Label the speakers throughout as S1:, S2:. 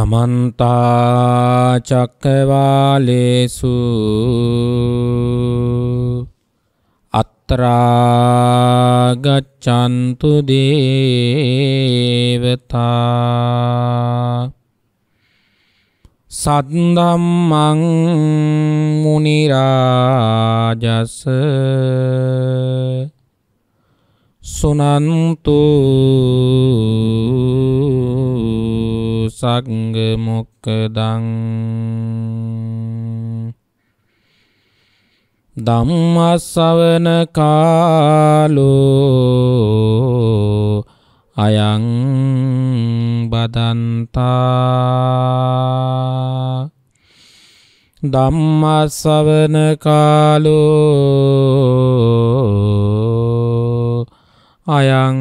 S1: සමන්තා චක්කවාලේසු අත්‍රා ගච්ඡන්තු දේවතා සද්දම්මං මුනි රාජස් සුනන්තු සග්ග මොක්කදං ධම්මස්සවන කාලෝ අයං බදන්තා ධම්මස්සවන කාලෝ අයං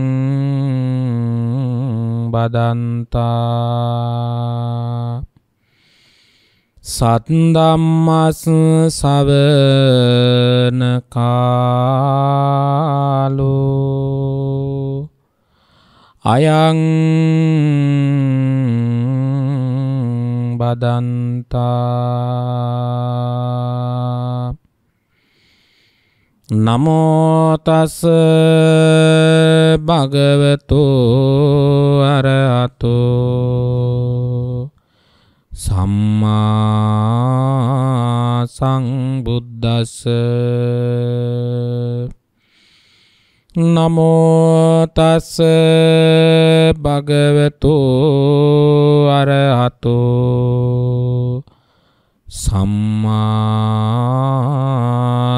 S1: බදන්තා සත්දම්මස් සවන කාලු අයං බදන්තා නමෝතස් භගවතු අරහතු සම්මා සංබුද්දස්ස නමෝතස් භගවතු අරහතු සම්මා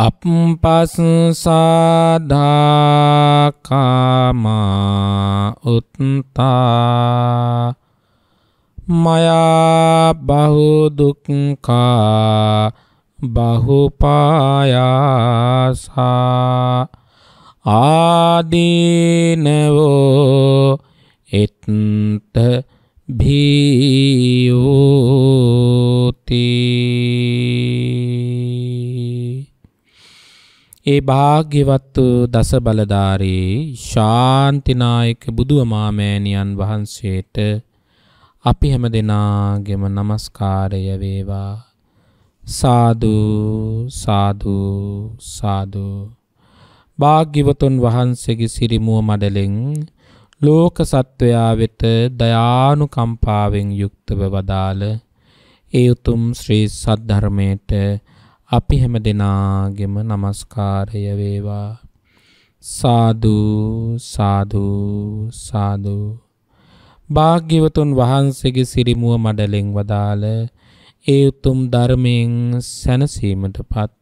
S1: අපපස්සාධාකාමා උත්තා මයා බහුදුක්කා බහුපායාසා ආදීනවෝ එත්ත භීවෝතිී ඒ භාග්‍යවත් වූ දස බලධාරී ශාන්තිනායක බුදුමාමෑණියන් වහන්සේට අපි හැම දෙනාගෙම নমස්කාරය වේවා සාදු සාදු සාදු භාග්‍යවතුන් වහන්සේගේ සිරිමුව මඩලෙන් ලෝක සත්වයා වෙත දයානුකම්පාවෙන් යුක්තව වදාළ ඒ උතුම් ශ්‍රී සද්ධර්මයේ අපි හැම දෙනාගෙම নমස්කාරය වේවා සාදු සාදු සාදු භාග්‍යවතුන් වහන්සේගේ සිරිමුව මඩලෙන් වදාළ ඒ උතුම් ධර්මයෙන් සැනසීමටපත්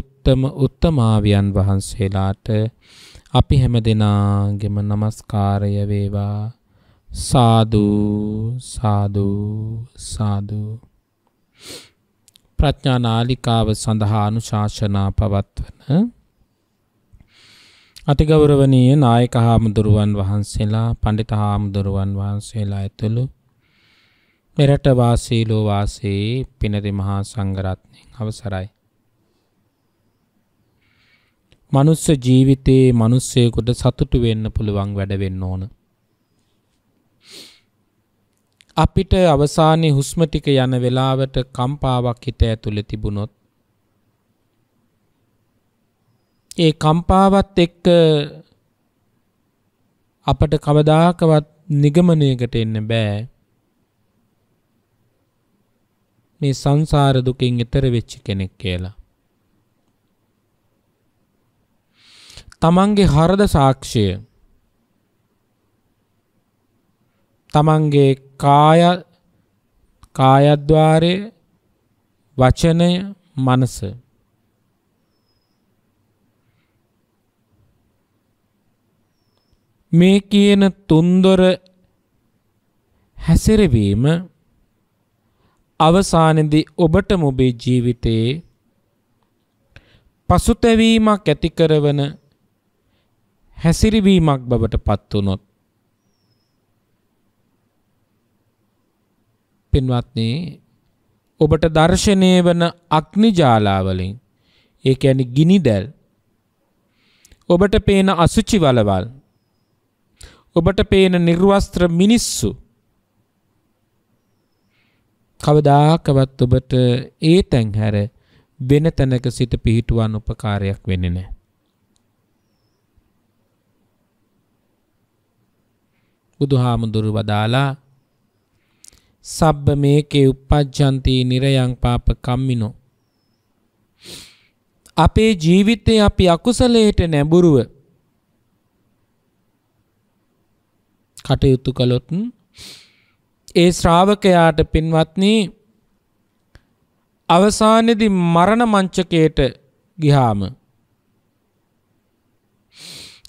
S1: උත්තම උත්තමාවියන් වහන්සේලාට අපි හැම දෙනාගෙම নমස්කාරය වේවා සාදු සාදු සාදු ප්‍රඥානාලිකාව සඳහා අනුශාසනා පවත්වන අතිගෞරවනීය නායක හාමුදුරුවන් වහන්සේලා පණ්ඩිත හාමුදුරුවන් වහන්සේලා ඇතුළු මෙරට වාසී ලෝ වාසී පිනරි මහා සංඝරත්නයන් අවසරයි. මනුස්ස ජීවිතයේ මිනිස්සෙකුට සතුටු වෙන්න පුළුවන් වැඩ වෙන්න ඕන. අපිට අවසානයේ හුස්ම ටික යන වෙලාවට කම්පාවක් හිත ඇතුලේ තිබුණොත් ඒ කම්පාවත් එක්ක අපට කවදාකවත් නිගමනයකට එන්න බෑ මේ සංසාර දුකෙන් ඈතර වෙච්ච කෙනෙක් කියලා. තමන්ගේ හරද සාක්ෂිය තමන්ගේ කාය කායද්්වාරයේ වචනය මනස මේ කියන තුන්දොර හැසිරවීම අවසානයේදී ඔබට ඔබේ ජීවිතයේ පසුතැවීමක් ඇති කරන හැසිරවීමක් බවට පත් වුනොත් පින්වත්නි ඔබට දර්ශනය වන අග්නි ජාලාවලින් ඒ කියන්නේ ගිනිදැල් ඔබට පේන අසුචි වලවල් ඔබට පේන නිර්වස්ත්‍ර මිනිස්සු කවදාකවත් ඔබට ඒ තැන් හැර වෙන තැනක සිට පිහිටුවන් උපකාරයක් වෙන්නේ නැහැ. බුදුහාමුදුරු වදාලා සබ්බ මේකේ uppajjanti nirayan papa kammino අපේ ජීවිතේ අපි අකුසලයට නැඹුරුව කටයුතු කළොත් ඒ ශ්‍රාවකයාට පින්වත්නි අවසානයේදී මරණ මංචකයට ගියාම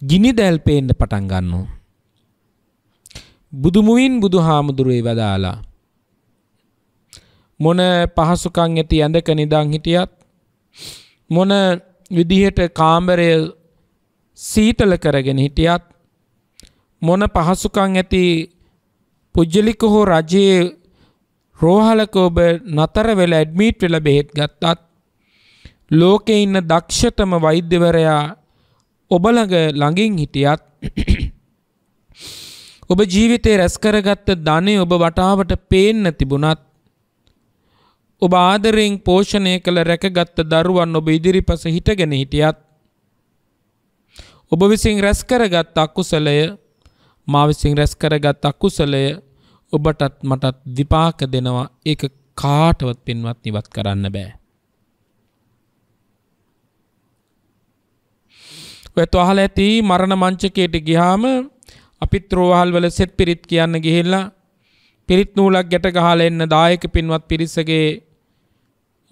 S1: ගිනි දැල් පේන්න පටන් ගන්නවා බුදුමුවින් බුදුහාමුදුරේ වදාලා මොන පහසුකම් ඇති ඇඳක නිදන් හිටියත් මොන විදිහට කාමරය සීතල කරගෙන හිටියත් මොන පහසුකම් ඇති පුජ්ජලික හෝ රජයේ රෝහලක ඔබ නතර වෙලා ඇඩ්මිට් වෙලා බෙහෙත් ගත්තත් ලෝකේ ඉන්න දක්ෂතම වෛද්‍යවරයා ඔබ ළඟ ළඟින් හිටියත් ඔබ ජීවිතේ රැස් කරගත්ත ධනෙ ඔබ වටාවට පේන්න තිබුණත් ඔබ ආදරයෙන් පෝෂණය කළ රැකගත්ත දරුවන් ඔබ ඉදිරිපස හිටගෙන හිටියත්. ඔබ විසින් රැස්කරගත් අකුසලය මා විසින් රැස්කරගත් අකුසලය ඔබටත් මටත් විපාක දෙනවා ඒක කාටවත් පින්වත් ඉවත් කරන්න බෑ. ඔයත් අහල ඇති මරණ මංචකයට ගිහාම අපි ත්‍රෝහල් වල සෙත් පිරිත් කියන්න ගිහිල්ලා පිරිත් නූලක් ගැට ගහලා එන්න දායක පින්වත් පිරිසගේ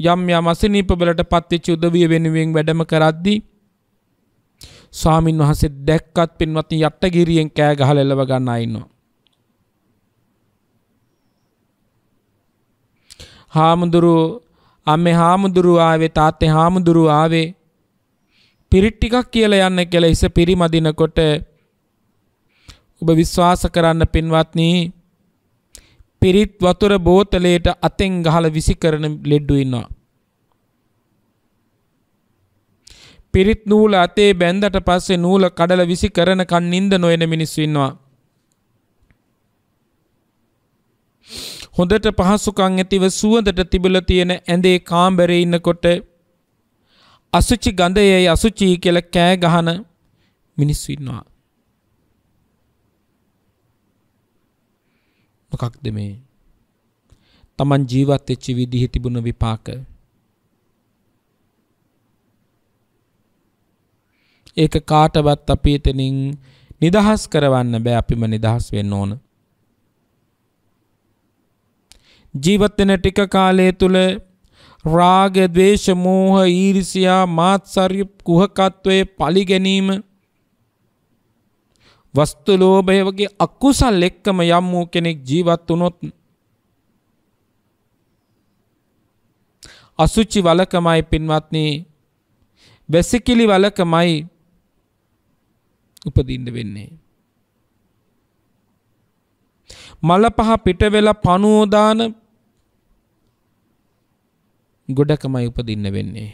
S1: යම් යම් අසනීපවලට පත්වෙච්ච උදවිය වෙනුවෙන් වැඩම කරද්දී ස්වාමින් වහන්සේ දැක්කත් පින්වත්නි යට්ටගිරියෙන් කෑ ගහලා එලව ගන්න අයින්නවා. හාමුදුරු අම්මේ හාමුදුරු ආවේ තාත්තේ හාමුදුරු ආවේ පිරිත් ටිකක් කියලා යන්න කියලා ඉස පිරිමදිනකොට ඔබ විශ්වාස කරන්න පින්වත්නි පිරිත් වතුර බෝතලයට අතෙන් ගහලා විසි කරන ලෙඩ්ඩු ඉන්නවා. පිරිත් නූල අතේ බැන්දට පස්සේ නූල කඩලා විසි කරන කන් නිින්ද නොයන මිනිස්සු ඉන්නවා. හොඳට පහසුකම් ඇතිව සුවඳට තිබිලා තියෙන ඇඳේ කාමරේ ඉන්නකොට අසුචි ගඳයයි අසුචි කියලා කෑ ගහන මිනිස්සු ඉන්නවා. මොකක්ද මේ? Taman ජීවත් වෙච්ච විදිහ තිබුණ විපාක. ඒක කාටවත් අපි එතනින් නිදහස් කරවන්න බෑ අපිම නිදහස් වෙන්න ඕන. ජීවත් වෙන ටික කාලය තුල රාග, ద్వේෂ, මෝහ, ඊර්ෂියා, මාත්සර්ය, කුහකත්වයේ පලි ගැනීම වස්තු ලෝභය වගේ අකුසල් එක්කම යම් වූ කෙනෙක් ජීවත් වුණොත් අසුචි වලකමයි පින්වත්නි වැසිකිලි වලකමයි උපදින්න වෙන්නේ මල පහ පිට වෙලා පණුවෝ දාන ගොඩකමයි උපදින්න වෙන්නේ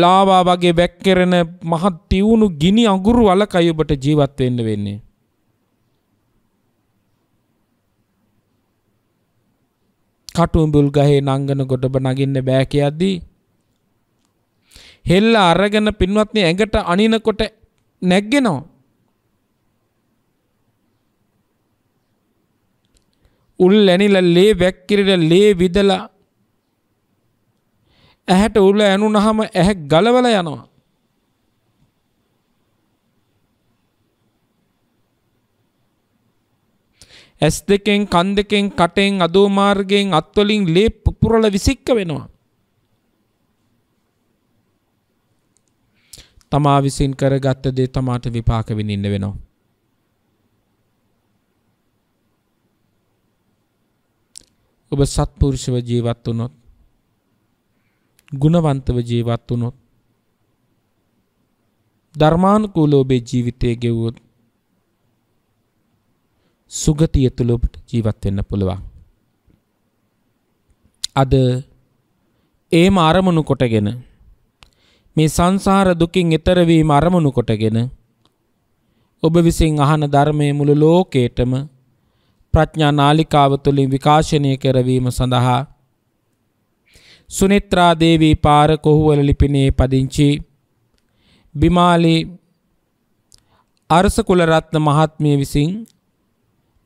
S1: ලාවා වගේ වැක්කෙරෙන මහත් තිවුණු ගිනි අඟුරු වලක ඔබට ජීවත් වෙන්න වෙන්නේ. කටුඹුල් ගහේ නංගන ගොඩබ නගින්න බෑ කියද්දී හෙල්ල අරගෙන පින්වත්නි ඇඟට අනිනකොට නැග්ගෙනවා. උල් ඇනිලා ලේ වැක්කිරිට ලේ විදලා ඇහැට උල ඇනුනහම ඇහැ ගලවල යනවා. ඇස් දෙකෙන් කන් දෙකෙන් කටෙන් අදෝ මාර්ගයෙන් අත්වලින් ලේ පුපුරල විසික්ක වෙනවා. තමා විසින් කරගත්ත දේ තමාට විපාක විඳින්න වෙනවා. ඔබ සත්පුරුෂව ජීවත් වුණොත් ගුණවන්තව ජීවත් වුණොත් ධර්මානුකූලව ඔබේ ජීවිතය ගෙවුවොත් සුගතිය තුල ඔබට ජීවත් වෙන්න පුළුවන්. අද ඒම අරමුණු කොටගෙන මේ සංසාර දුකින් එතර වීම අරමුණු කොටගෙන ඔබ විසින් අහන ධර්මයේ මුළු ලෝකේටම ප්‍රඥා නාලිකාව තුළින් විකාශනය කරවීම සඳහා සුනිත්‍රාදේවී පාර කොහුවල ලිපිනේ පදිංචි බිමාලි අරසකුලරත්න මහත්මිය විසින්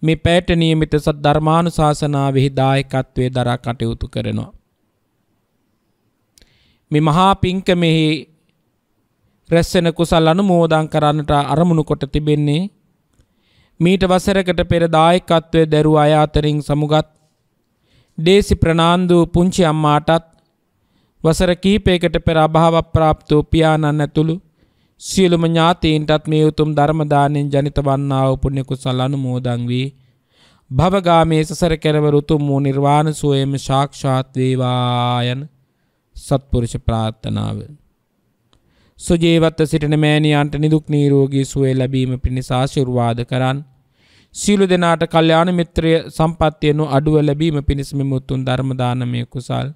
S1: මේ පැයට නියමිත සත් ධර්මානුශාසනාවෙහි දායකත්වයේ දරා කටයුතු කරනවා. මේ මහා පිංකමෙහි රැස්වෙන කුසල් අනුමෝදන් කරන්නට අරමුණු කොට තිබෙන්නේ මීට වසරකට පෙර දායකත්වයේ දරුව අය අතරින් සමුගත් දේසි ප්‍රනාන්දු පුංචි අම්මාටත් වසර කිහිපයකට පෙර අභාව ප්‍රාප්ත වූ පියාණන් ඇතුළු සියලුම ඥාතීන්ටත් මේ උතුම් ධර්ම දාණයෙන් ජනිත වන්නා වූ පුණ්‍ය කුසල අනුමෝදන් වේ. භවගාමේ සසර කෙරවර උතුම් වූ නිර්වාණ සෝයම සාක්ෂාත් වේවා යන සත්පුරුෂ ප්‍රාර්ථනාව. සුජීවත්ව සිටින මෑණියන්ට නිදුක් නිරෝගී සුවය ලැබීම පිණිස ආශිර්වාද කරන්. සීලු දෙනාට කල්යාණ මිත්‍රය සම්පත්තියනු අඩුව ලැබීම පිණිස මෙම උතුම් ධර්ම දානමය කුසල්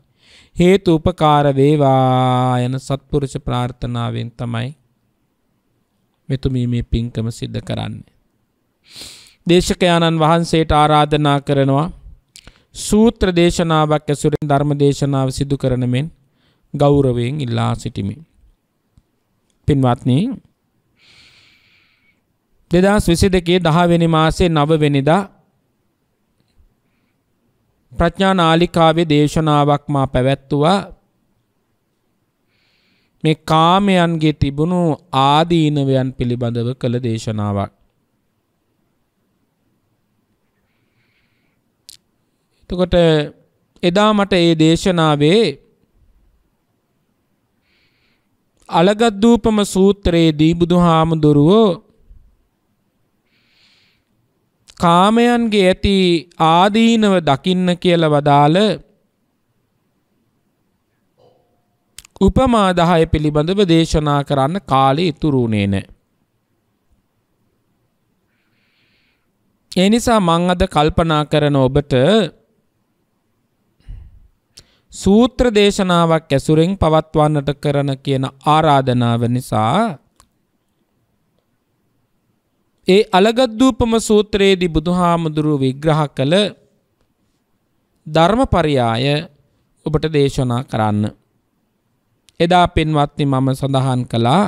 S1: හේතු උපකාර වේවා යන සත්පුරුෂ ප්‍රාර්ථනාවෙන් තමයි මෙතුමී මේ පින්කම සිද්ධ කරන්නේ. දේශකයාණන් වහන්සේට ආරාධනා කරනවා සූත්‍ර දේශනාවක් ඇසුරෙන් ධර්ම දේශනාව සිදු කරන මෙන් ගෞරවයෙන් ඉල්ලා සිටිමි. පින්වත්නි දෙදස් විසි දෙකේ දහවෙනි මාසේ නවවෙනිදා ප්‍රඥා නාලිකාවේ දේශනාවක් මා පැවැත්තුවා මේ කාමයන්ගේ තිබුණු ආදීනවයන් පිළිබඳව කළ දේශනාවක්. එතකොට එදා මට ඒ දේශනාවේ අලගත්දූපම සූත්‍රයේදී බුදුහාමුදුරුවෝ කාමයන්ගේ ඇති ආදීනව දකින්න කියලා වදාළ උපමා දහය පිළිබඳව දේශනා කරන්න කාලේ ඉතුරු වුණේ නැහැ. ඒ නිසා මං අද කල්පනා කරන ඔබට සූත්‍ර දේශනාවක් ඇසුරෙන් පවත්වන්නට කරන කියන ආරාධනාව නිසා ඒ අලගද්දූපම සූත්‍රයේදී බුදුහාමුදුරුව විග්‍රහ කළ ධර්මපරියාය ඔබට දේශනා කරන්න. එදා පින්වත්නි මම සඳහන් කළා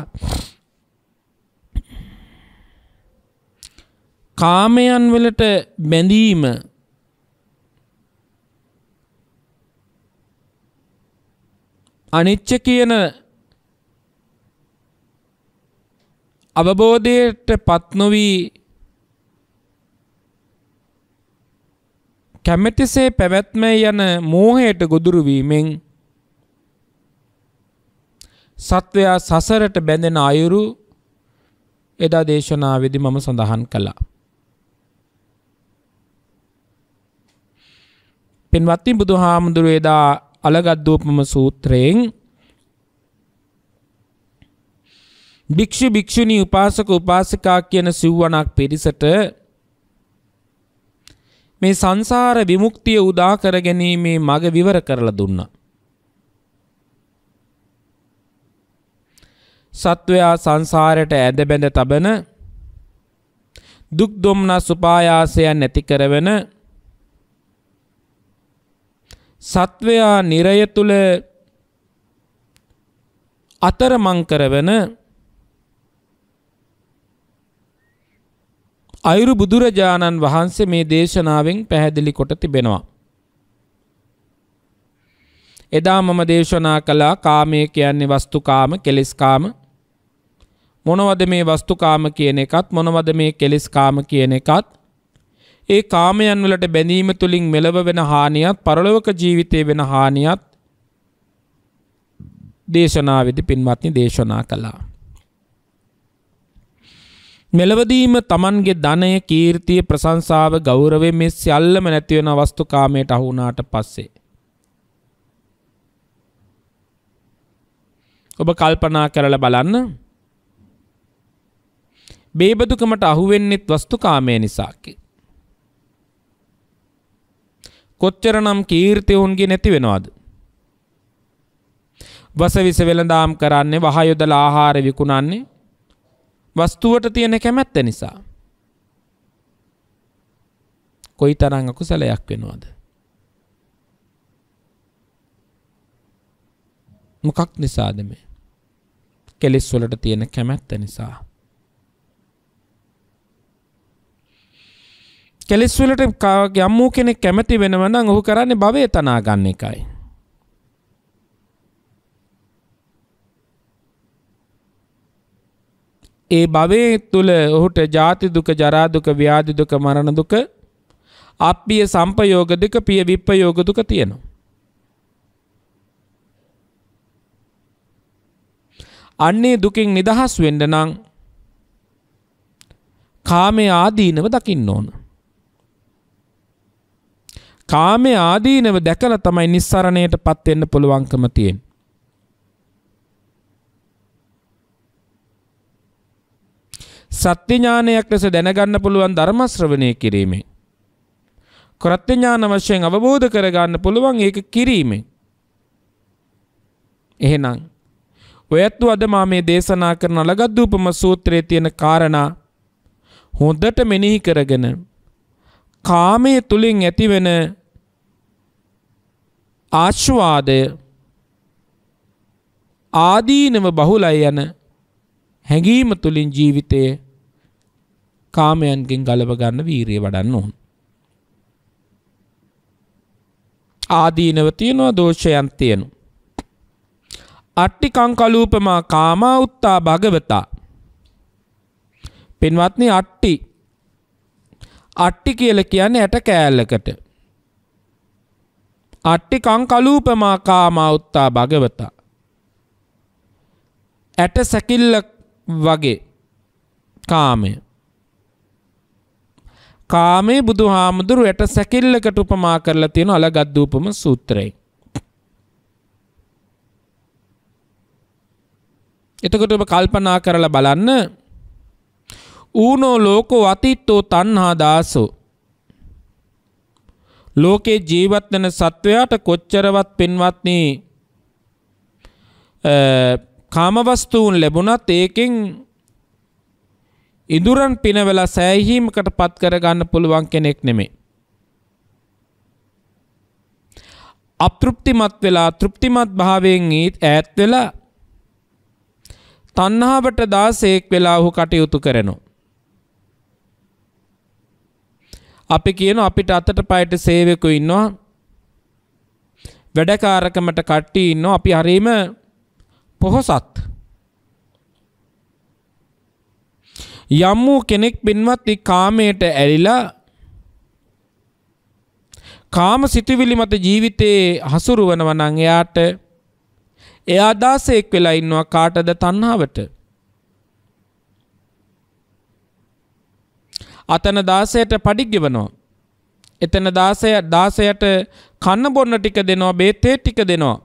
S1: කාමයන් වලට බැඳීම අනිච්ච කියන අවබෝධයට පත්නොවී කැමැතිසේ පැවැත්ම යන මෝහයට ගොදුරු වීමෙන් සත්වයා සසරට බැඳෙන අයුරු එදා දේශනාවේදී මම සඳහන් කළා. පින්වත්නි බුදුහාමුදුරුවෝ එදා අලගත් දූපම සූත්‍රයෙන් භික්ෂු භික්ෂුණී උපාසක උපාසිකා කියන සිව්වණක් පිරිසට මේ සංසාර විමුක්තිය උදා කර ගැනීමේ මඟ විවර කරලා දුන්නා. සත්වයා සංසාරයට ඇද බැඳ තබන දුක් දුම්නස් උපායාසයන් නැති කරවන සත්වයා නිරය තුල අතරමං කරවන අයුරු බුදුරජාණන් වහන්සේ මේ දේශනාවෙන් පැහැදිලි කොට තිබෙනවා. එදා මම දේශනා කළා කාමය කියන්නේ වස්තුකාම කෙලෙස්කාම මොනවද මේ වස්තුකාම කියන එකත් මොනවද මේ කෙලෙස්කාම කියන එකත් ඒ කාමයන් වලට බැඳීම තුලින් මෙලව වෙන හානියත් පරලොවක ජීවිතේ වෙන හානියත් දේශනාවේදී පින්වත්නි දේශනා කළා. මෙලවදීම තමන්ගේ ධනය කීර්තිය ප්‍රසංසාව ගෞරවේ මේ සියල්ලම නැතිවෙන අවස්තුකාමයට අහුනාට පස්සේ. ඔබ කල්පනා කරල බලන්න බේබදුකමට අහුවෙන්නෙත් වස්තුකාමය නිසාකි. කොච්චරනම් කීර්තිවුන්ගේ නැතිවෙනවාද. වසවිස වෙළදාම් කරන්නේ වහයොදල ආහාර විකුණන්නේ වස්තුවට තියෙන කැමැත්ත නිසා. කොයි තරං අකුසලයක් වෙනවාද. මොකක් නිසාද මේ කෙලෙස් වලට තියෙන කැමැත්ත නිසා. කෙලෙස් වලට යම් වූ කෙනෙක් කැමති වෙනවනම් ඔහු කරන්නේ භවය තනා ගන්න එකයි. ඒ භවයේ තුල ඔහුට ජාති දුක, ජරා දුක, ව්‍යාධි දුක, මරණ දුක, අප්පිය සම්පයෝග දුක, පිය විප්පයෝග දුක තියෙනවා. අන්නේ දුකින් නිදහස් වෙන්න නම් කාමයේ ආදීනව දකින්න ඕන. කාමයේ ආදීනව දැකලා තමයි නිස්සරණයටපත් වෙන්න පුළුවන්කම තියෙන්නේ. සත්‍යඥානයක් ලෙස දැනගන්න පුළුවන් ධර්මශ්‍රවණය කිරීමෙන්. කොරත්්‍යඥාන වශයෙන් අවබෝධ කරගන්න පුළුවන් ඒක කිරීමෙන්. එහෙනම්. ඔයත්තු අද මා මේ දේශනා කරන ලගත්දූපම සූත්‍රයේ තියෙන කාරණා හොඳට මෙනෙහි කරගෙන කාමය තුළින් ඇතිවෙන ආශ්වාදය ආදීනව බහුලයි යන හැඟීම තුළින් ජීවිතය කාමයන්ගෙන් ගලවගන්න වීරිය වඩන්න ඕන්. ආදීනව තියෙනවා දෝෂයන් තියෙනු. අට්ටිකංකලූපමා කාමා උත්තා භගවතා පෙන්වත්න අට්ටි අට්ටි කියල කියන්නේ ඇට කෑල්ලකට අට්ටිකංකලූපමා කාමා උත්තා භගවතා ඇට සැකිල්ලක් වගේ කාමය. කාමේ බුදු හාමුදුරු යට සැකිල්ලකට උපමා කරලා තියෙන අලගද්දූපම සූත්‍රයෙන්. එතකොට ඔබ කල්පනා කරලා බලන්න ඌනෝ ලෝකෝ අතිත්තෝ තණ්හා දාසෝ ලෝකේ ජීවත් වෙන සත්වයාට කොච්චරවත් පින්වත්නි කාමවස්තුූන් ලැබුණත් ඒකෙන් ඉඳුරන් පිනවල සෑහීමකට පත් කරගන්න පුළුවන් කෙනෙක් නෙමේ. අපතෘප්තිමත් වෙලා තෘප්තිමත් භාවයෙන් ඊත් ඈත් වෙලා තණ්හාවට දාසයෙක් වෙලා ඔහු කටයුතු කරනවා. අපි කියන අපිට අතට පයට සේවකෝ ඉන්නවා. වැඩකාරකමට කට්ටිය ඉන්නවා. අපි හරීම පොහොසත් යම් වූ කෙනෙක් පින්වත් කාමයට ඇලිලා කාම සිතුවිලි මත ජීවිතයේ හසුරුවනවා නම් එයාට එයා දාසයෙක් වෙලා ඉන්නවා කාටද තණ්හාවට අතන 16ට padi ගෙවනවා එතන 16 16ට කන්න බොන්න ටික දෙනවා බේතේ ටික දෙනවා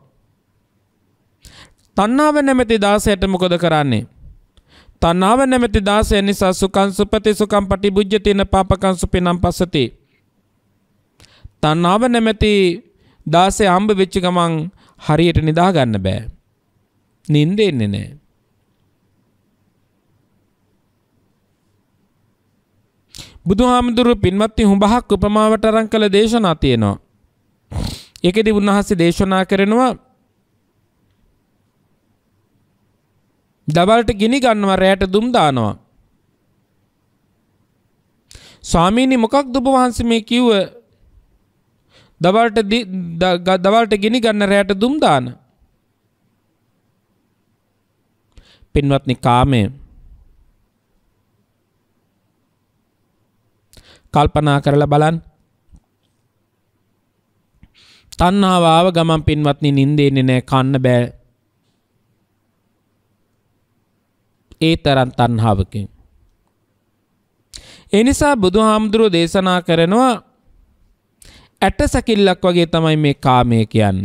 S1: තන්නාව නැමැති දාසයට මොකොද කරන්නේ. තන්නාව නැමැති දාසය නිසා සුකන් සුපති සුකම් පටි බුද්ජතින පාපකංසු පිනම් පසති. තන්නාව නැමැති දාසය අම්භ වෙච්චි ගමන් හරියට නිදාගන්න බෑ. නින්ද එන්නේ නෑ. බුදුහාමුදුරු පින්වත්ති හුඹහක් උපමාවට අරන් කළ දේශනා තියෙනවා. ඒකෙදි උන්වහන්සේ දේශනා කරනවා දවල්ට ගිනි ගන්නවා රැයට දුම් දානවා. ස්වාමීනි මොකක්ද ඔබ වහන්සේ මේ කිව්ව? දවල්ට දවල්ට ගිනි ගන්න රැයට දුම් දාන. පින්වත්නි කාමය කල්පනා කරලා බලන්න. තණ්හාව ආව ගමන් පින්වත්නි නිින්දෙන්නේ නැහැ කන්න බෑ ඒ තරන් තන්හාාවකින්. එනිසා බුදු හාමුදුරුව දේශනා කරනවා ඇට සැකිල්ලක් වගේ තමයි මේ කාමය කියන්න.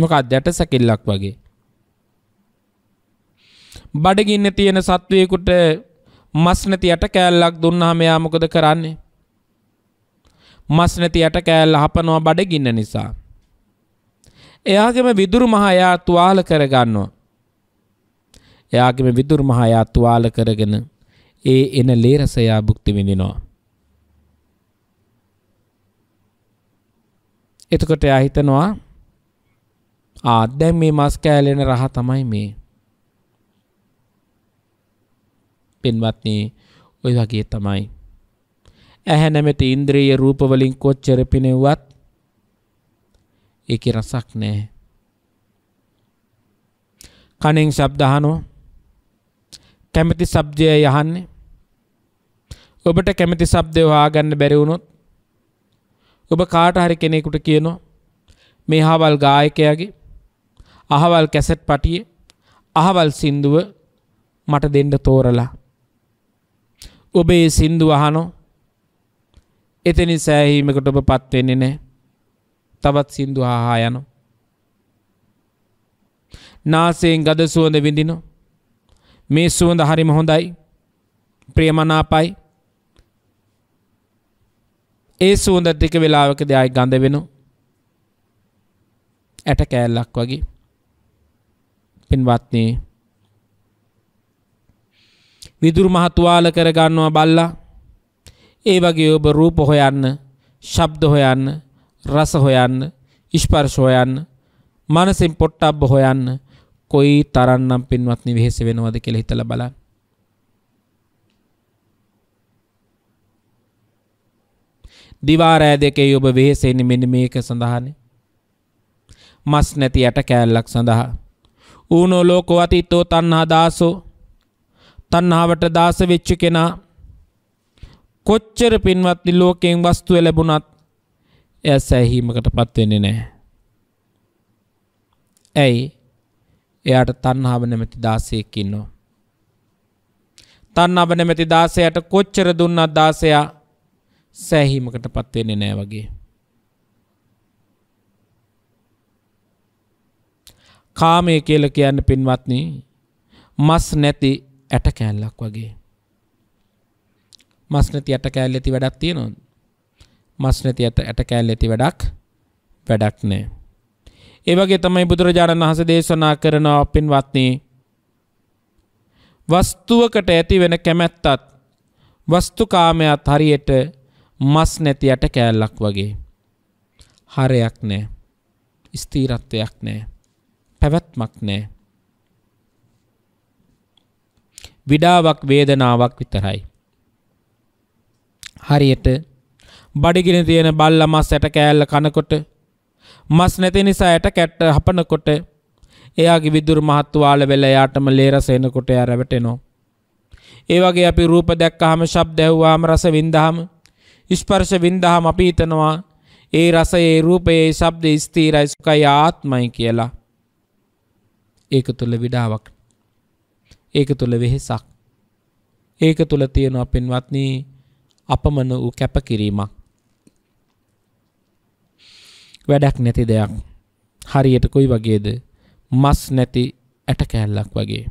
S1: මොකක් දැට සැකිල්ලක් වගේ. බඩගින්න තියෙන සත්වයකුට මස් නැති යට කෑල්ලක් දුන්නාම එයා මොකද කරන්නේ? මස් නැති යට කෑල්ල හපනවා බඩගින්න නිසා. එයාගේම විදුරු මහ එයා තුවාල කරගන්නවා. එයාගේම විදුර මහයා තුවාල කරගෙන ඒ එන ලේ රසයා භුක්ති විඳිනවා. එතකොට එයා හිතනවා ආ දැන් මේ මස් කෑලෙන රහ තමයි මේ. පින්වත්නි ඔය වගේ තමයි. ඇහැ නැමැති ඉන්ද්‍රිය රූප වලින් කොච්චර පිනෙව්වත් ඒකේ රසක් නැහැ. කණෙන් ශබ්ද අහනවා කැමති සබ්ජය යහන්නේ ඔබට කැමති සබ්දය හොයාගන්න බැරි වුණොත් ඔබ කාට හරි කෙනෙකුට කියනවා මේ හවල් ගායකයාගේ අහවල් කැසට් පටිය අහවල් සින්දුව මට දෙන්න තෝරලා ඔබේ සින්දු අහනෝ එතනි සෑහීමකට ඔබ පත්වෙන්නේ නෑ තවත් සින්දු හා යනෝ නාසයෙන් ගද සුවඳ විඳිනෝ මේ සුවඳ හරිම හොඳයි ප්‍රියමනාපයි ඒ සුවඳ ටික වෙලාවකද අයි ගඳ වෙනු ඇට කෑල්ලක් වගේ පින්වත්නේ විදුරු මහතුවාල කරගන්නවා බල්ලා ඒ වගේ ඔබ රූප හොයන්න ශබ්ද හොයන්න රස හොයන්න ඉස්පර්ශ හොයන්න මනසින් පොට්ටබ්බ හොයන්න කොයි තරන්නම් පින්වත්නි වෙහෙස වෙනවද කියලා හිතලා බලන්න. දිවා රෑ දෙකේ ඔබ වෙහෙසෙන්නේ මෙන්න මේක සඳහානේ. මස් නැති යට කෑල්ලක් සඳහා. ඌනෝ ලෝකෝ අතීතෝ තණ්හා දාසෝ. තණ්හාවට දාස වෙච්ච කෙනා කොච්චර පින්වත්නි ලෝකයෙන් වස්තුව ලැබුණත් එය සෑහීමකටපත් වෙන්නේ නැහැ. ඇයි එයාට තණ්හාව නැමැති 16ක් ඉන්නවා. තණ්හාව නැමැති 16ට කොච්චර දුන්නත් 16 සෑහීමකටපත් වෙන්නේ නැහැ වගේ. කාමය කියලා කියන්න පින්වත්නි මස් නැති ඇට කෑල්ලක් වගේ. මස් නැති ඇට කෑල්ල ඇති වැඩක් තියෙනවද? මස් නැති ඇට කෑල්ල ඇති වැඩක් වැඩක් නැහැ. ඒවගේ තමයි බුදුරජාණන් වහස දේශනා කරනවා පින්වත්නී. වස්තුවකට ඇති වෙන කැමැත්තත් වස්තුකාමයත් හරියට මස් නැති යට කෑල්ලක් වගේ. හරයක් නෑ. ස්ථීරත්වයක් නෑ. පැවැත්මක් නෑ. විඩාවක් වේදනාවක් විතරයි. හරියට බඩිගෙන තියෙන බල්ල මස් ඇට කෑල්ල කනකොට මස් නැති නිසා යට කැට්ට හපනකොට එයාගේ විදුර මහත්තුවාල වෙලා යාටම ලේරස එනකොට එයා රැවටෙනවා. ඒ වගේ අපි රූප දැක්කහම ශබ්ද ඇහුවාම රස වින්දහම ස්පර්ශ වින්දහම අපි හිතනවා ඒ රසයේ රූපයේ ශබ්ද ස්ථීරයි සුඛයි ආත්මයි කියලා. ඒක තුල විඩාවක්. ඒක තුල වෙහෙසක්. ඒක තුල තියෙනවා පින්වත්නි අපමණ වූ කැපකිරීමක්. වැඩක් නැති දෙයක් හරියට කොයි වගේද මස් නැති ඇට කෑල්ලක් වගේ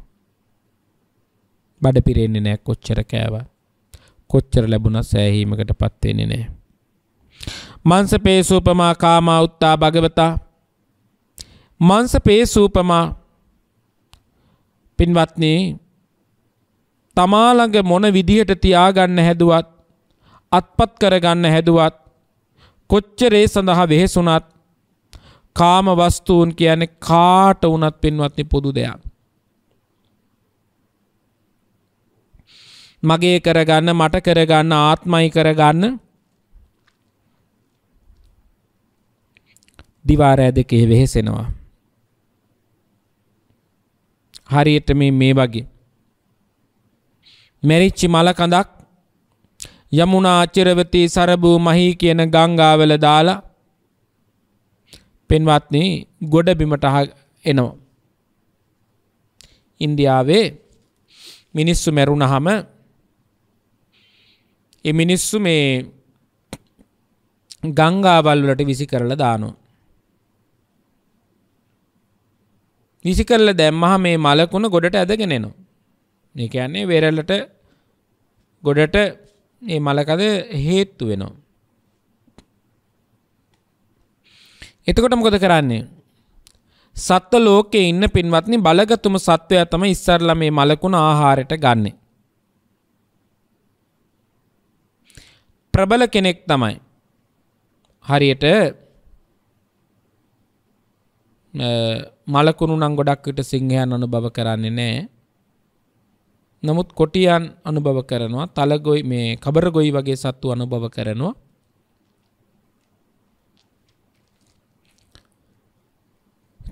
S1: බඩ පිරෙන්නේ නැහැ කොච්චර කෑවා කොච්චර ලැබුණත් සෑහීමකටපත් වෙන්නේ නැහැ මංස පේසූපමා කාමා උත්තා භගවතා මංස පේසූපමා පින්වත්නි තමා ළඟ මොන විදිහට තියාගන්න හැදුවත් අත්පත් කරගන්න හැදුවත් කොච්චරේ සඳහා වෙහෙසුනත් කාම වස්තුූන් කියන්නේ කාට වනත් පෙන්වත්නි පොදු දෙයක්. මගේ කරගන්න මට කරගන්න ආත්මයි කරගන්න දිවාරෑ දෙකේ වෙහෙසෙනවා. හරියට මේ මේ වගේ. මැරිච්චි මල කඳක් යමුනා අච්චරවතී සරබූ මහි කියන ගංගාවල දාලා පෙන්වත්නි ගොඩ බිමට එනවා. ඉන්දියාවේ මිනිස්සු මැරුණහම ඒ මිනිස්සු මේ ගංගාවල් වලට විසි කරලා දානවා. විසි කරලා දැම්මහම මේ මලකුණ ගොඩට ඇදගෙන එනවා. මේ කියන්නේ වෙරළට ගොඩට ඒ මලකද හේත්තු වෙනවා. එතකොට මොකද කරන්නේ. සත්ව ලෝකෙ ඉන්න පින්වත්නි බලගතුම සත්වය තම ඉස්සරල මේ මලකුණ ආහාරයට ගන්න. ප්‍රබල කෙනෙක් තමයි. හරියට මලකුණු නං ගොඩක් විට සිංහයන් අනු බව කරන්නේ නෑ නමුත් කොටියන් අනුභව කරනවා තලගොයි මේ කබරගොයි වගේ සත්තු අනුභව කරනවා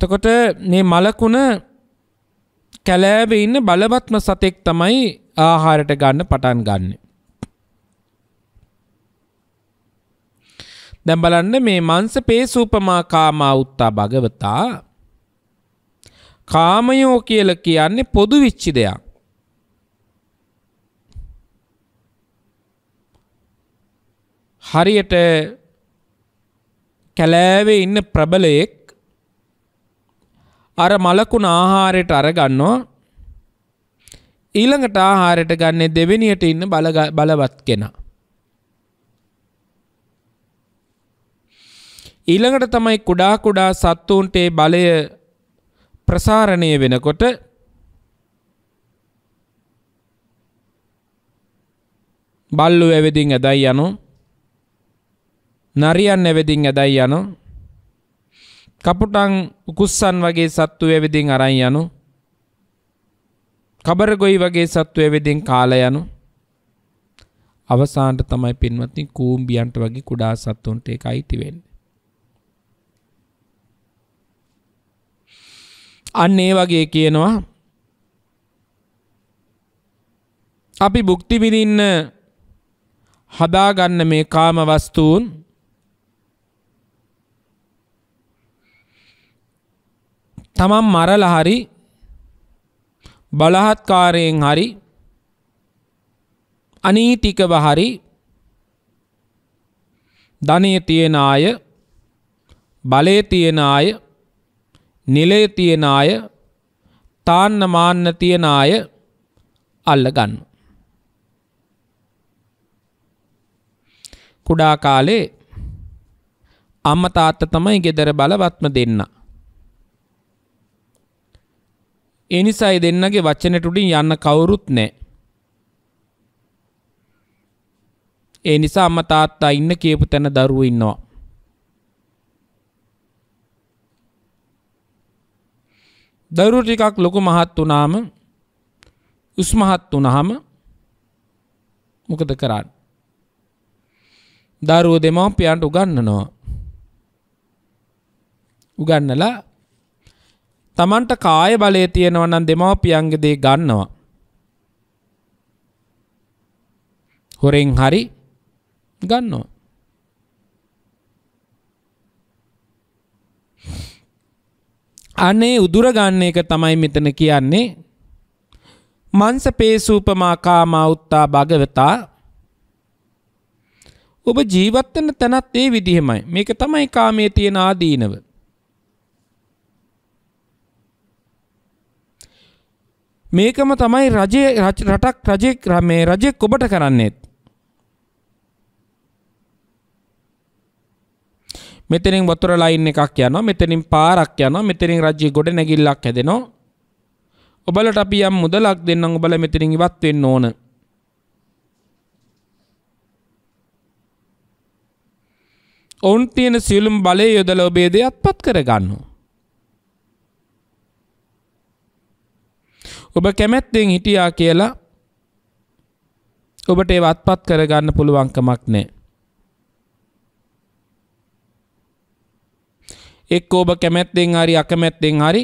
S1: එතකොට මේ මලකුණ කැලෑබ ඉන්න බලවත්ම සතෙක් තමයි ආහාරට ගන්න පටන් ගන්න. දැම් බලන්න මේ මංස පේසූපමා කාමා උත්තා භගවතා කාමයෝ කියල කියන්නේ පොදු විච්චි දෙයක්. හරියට කැලෑවේ ඉන්න ප්‍රබලයෙක් අර මලකුණ ආහාරයට අරගන්නෝ ඊළඟට ආහාරයට ගන්නේ දෙවෙනියට ඉන්න බලවත් කෙනා. ඊළඟට තමයි කුඩා කුඩා සත්තුන්ට ඒ බලය ප්‍රසාරණය වෙනකොට බල්ලු ඇවිදින් ඇදයි යනවා නරියන් ඇවිදින් ඇදයි යනු කපුටන් උකුස්සන් වගේ සත්තු ඇවිදින් අරන් යනු කබර ගොයි වගේ සත්තු ඇවිදින් කාල යනු අවසානට තමයි පින්වත්නි කූඹියන්ට වගේ කුඩා සත්තුන්ට ඒක අයිති වෙන්නේ අන්න ඒ වගේ කියනවා අපි භුක්ති විඳින්න හදාගන්න මේ කාම වස්තුන් තමන් මරල හරි බලහත්කාරයෙන් හරි අනීතිකව හරි ධනය තියෙන අය බලය තියෙන අය නිලය තියෙන අය තාන්න මාන්න තියෙන අය අල්ල ගන්න. කුඩා කාලේ අම්ම තාත්ත තමයි ගෙදර බලවත්ම දෙන්නා. ඒ නිසායි දෙන්නගේ වචනටුටින් යන්න කවුරුත් නෑ. ඒ නිසා අම්ම තාත්තා ඉන්න කියපු තැන දරුවෝ ඉන්නවා. දරුවෝ ටිකක් ලොකු මහත් වුණාම උස්මහත් වුණාම මොකද කරන්නේ? දරුවෝ දෙමව්පියන්ට උගන්වනවා. උගන්නලා තමන්ට කාය බලය තියෙනවා නම් දෙමව්පියන්ගේ දේ ගන්නවා. හොරෙන් හරි ගන්නවා. අනේ උදුර ගන්න එක තමයි මෙතන කියන්නේ. මංස පේසූපමා කාමා උත්තා භගවතා ඔබ ජීවත් වෙන තැනත් ඒ විදිහමයි. මේක තමයි කාමයේ තියෙන ආදීනව. මේකම තමයි රජයේ රටක් රජෙක් මේ රජෙක් ඔබට කරන්නේත්. මෙතනින් වතුර ලයින් එකක් යනවා මෙතනින් පාරක් යනවා මෙතනින් රජයේ ගොඩ නැගිල්ලක් හැදෙනවා. ඔබලට අපි යම් මුදලක් දෙන්නම් ඔබල මෙතනින් ඉවත් වෙන්න ඕන. ඔවුන් තියෙන සියලුම් බලය යොදලා ඔබේ දේ අත්පත් කරගන්නවා. ඔබ කැමැත්තෙන් හිටියා කියලා ඔබට ඒ වත්පත් කරගන්න පුළුවන්කමක් නෑ. එක් ඔබ කැමැත්තෙන් හරි අකමැත්තෙන් හරි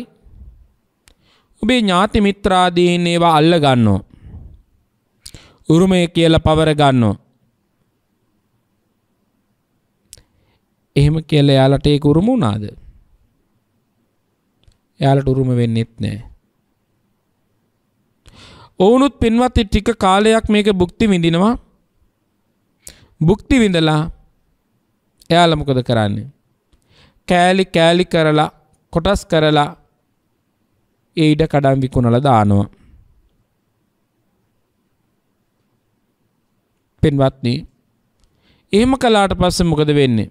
S1: ඔබේ ඥාති මිත්‍රාදීන් ඒවා අල්ල ගන්නෝ. උරුමය කියලා පවර ගන්නෝ. එහෙම කියලා යාලට ඒක උරුම වුණාද? යාලට උරුම වෙන්නෙත් නෑ. ඔවුනුත් පින්වත් ටික කාලයක් මේක බුක්ති විඳිනවා බුක්ති විඳලා එයාල මොකද කරන්නේ කෑලි කෑලි කරලා කොටස් කරලා ඒ ඉඩ කඩම් විකුණලා දානවා පින්වත්නි එහෙම කළාට පස්සේ මොකද වෙන්නේ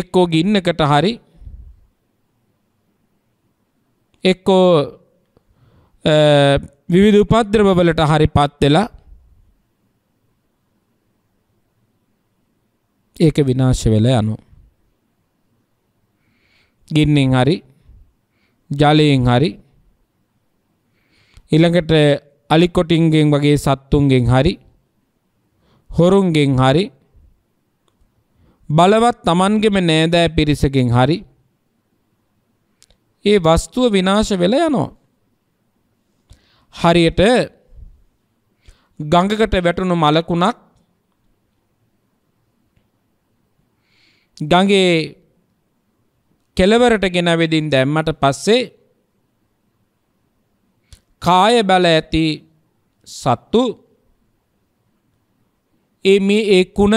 S1: එක්කෝ ගින්නකට හරි එක්කෝ විවිධ උපද්‍රවවලට හරි පත් වෙලා ඒක විනාශ වෙලා යනවා. ගින්නෙන් හරි ජලයෙන් හරි ඊළඟට අලිකොටින්ගෙන් වගේ සත්තුන්ගෙන් හරි හොරුන්ගෙන් හරි බලවත් Tamanගෙම නෑදෑ පිරිසකින් හරි ඒ වස්තුව විනාශ වෙලා යනවා. හරියට ගඟකට වැටුණු මලකුණක් ගඟේ කෙළවරට ගෙන වෙදින් දැම්මට පස්සේ කාය බල ඇති සත්තු ඒ මේ ඒ කුණ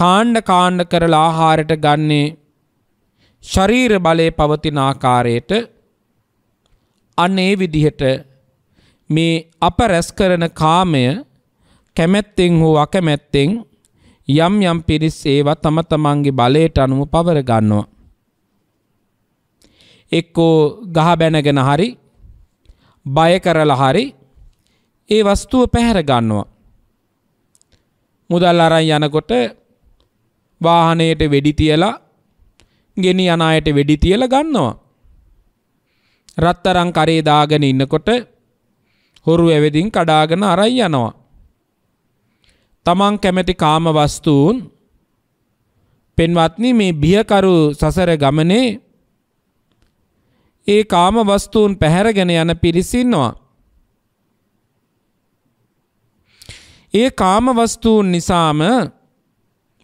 S1: කාණ්ඩ කාණ්ඩ කරලා ආහාරයට ගන්නේ ශරීර බලය පවතින ආකාරයට අන්න ඒ විදිහට මේ අප රැස් කරන කාමය කැමැත්තෙන් හෝ අකමැත්තෙන් යම් යම් පිරිස් ඒවා තම තමන්ගේ බලයට අනුව පවර ගන්නවා. එක්කෝ ගහ බැනගෙන හරි බය කරලා හරි ඒ වස්තුව පැහැර ගන්නවා. මුදල් අරන් යනකොට වාහනයට වෙඩි තියලා ගෙනි යන අයට වෙඩි තියලා ගන්නවා. රත්තරන් කරේ දාගෙන ඉන්නකොට හොරු ඇවිදින් කඩාගෙන අරයි යනවා. තමන් කැමැති කාම වස්තුූන් පෙන්වත්නි මේ බියකරු සසර ගමනේ ඒ කාම වස්තුූන් පැහැරගෙන යන පිරිසින්නවා. ඒ කාම වස්තුූන් නිසාම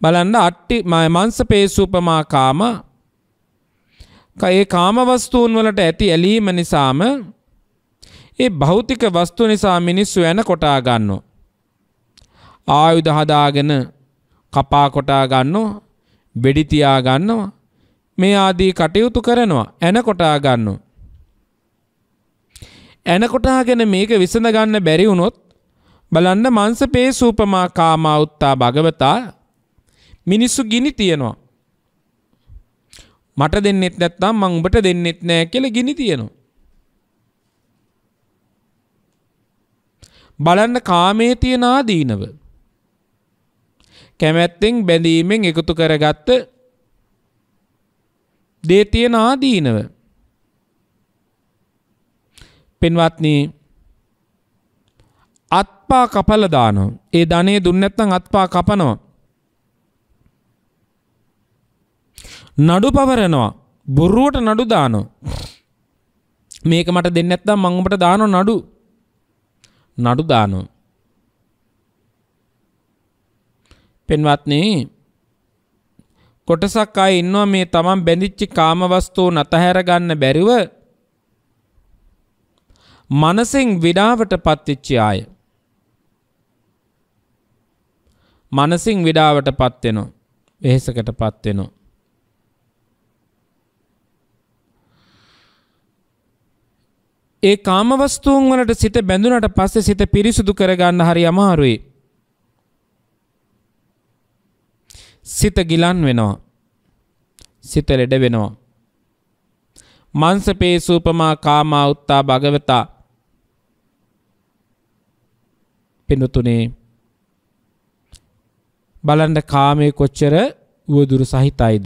S1: බලන්න අට්ටි මංස පේසූපමා කාම ඒ කාමවස්තුූන් වලට ඇති ඇලීම නිසාම ඒ භෞතික වස්තු නිසා මිනිස්සු යන කොටා ගන්නෝ. ආයුධ හදාගෙන කපා කොටා ගන්නෝ වෙඩි තියා ගන්නවා මේ ආදී කටයුතු කරනවා එන කොටා ගන්නෝ. එන කොටාගෙන මේක විසඳ ගන්න බැරි වුණොත් බලන්න මංස පේසූපමා කාමා උත්තා භගවතා මිනිස්සු ගිනි තියනවා. මට දෙන්නෙත් නැත්නම් මං උඹට දෙන්නෙත් නෑ කියලා ගිනි තියනවා. බලන්න කාමයේ තියෙන ආදීනව. කැමැත්තෙන් බැඳීමෙන් එකතු කරගත්ත දේ තියෙන ආදීනව. පින්වත්නි අත්පා කපල දානවා. ඒ ධනෙ දුන්නේ නැත්නම් අත්පා කපනවා. නඩු පවරනවා. බොරුවට නඩු දානවා. මේක මට දෙන්න නැත්නම් මම උඹට දානවා නඩු. නඩු දානෝ. පෙන්වත්නි කොටසක් අය ඉන්නවා මේ තමන් බැඳිච්ච කාමවස්තුව නතහැර ගන්න බැරිව මනසෙන් විඩාවට පත්වෙච්ච අය. මනසින් විඩාවට පත්වෙනවා. වෙහෙසකට පත්වෙනවා. ඒ කාමවස්තුූන් වලට සිත බැඳුනට පස්සේ සිත පිරිසුදු කරගන්න හරි අමාරුයි. සිත ගිලන් වෙනවා. සිත ලෙඩ වෙනවා. මංස පේසූපමා කාමා උත්තා භගවතා පෙනුතුනේ බලන්ඩ කාමය කොච්චර වුවදුරු සහිතයිද.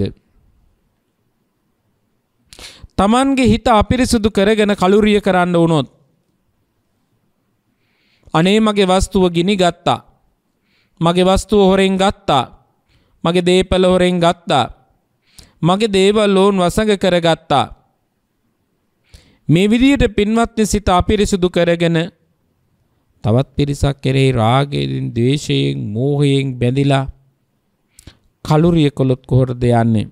S1: තමන්ගේ හිත අපිරිසුදු කරගෙන කළුරිය කරන්න වුණොත් අනේ මගේ වස්තුව ගිනි ගත්තා මගේ වස්තුව හොරෙන් ගත්තා මගේ දේපල හොරෙන් ගත්තා මගේ දේවල් ලෝන් වසඟ කරගත්තා මේ විදියට පින්වත්නි සිත අපිරිසුදු කරගෙන තවත් පිරිසක් කෙරෙහි රාගයෙන් ද්වේෂයෙන් මෝහයෙන් බැඳිලා කළුරිය කළොත් කොහොමද යන්නේ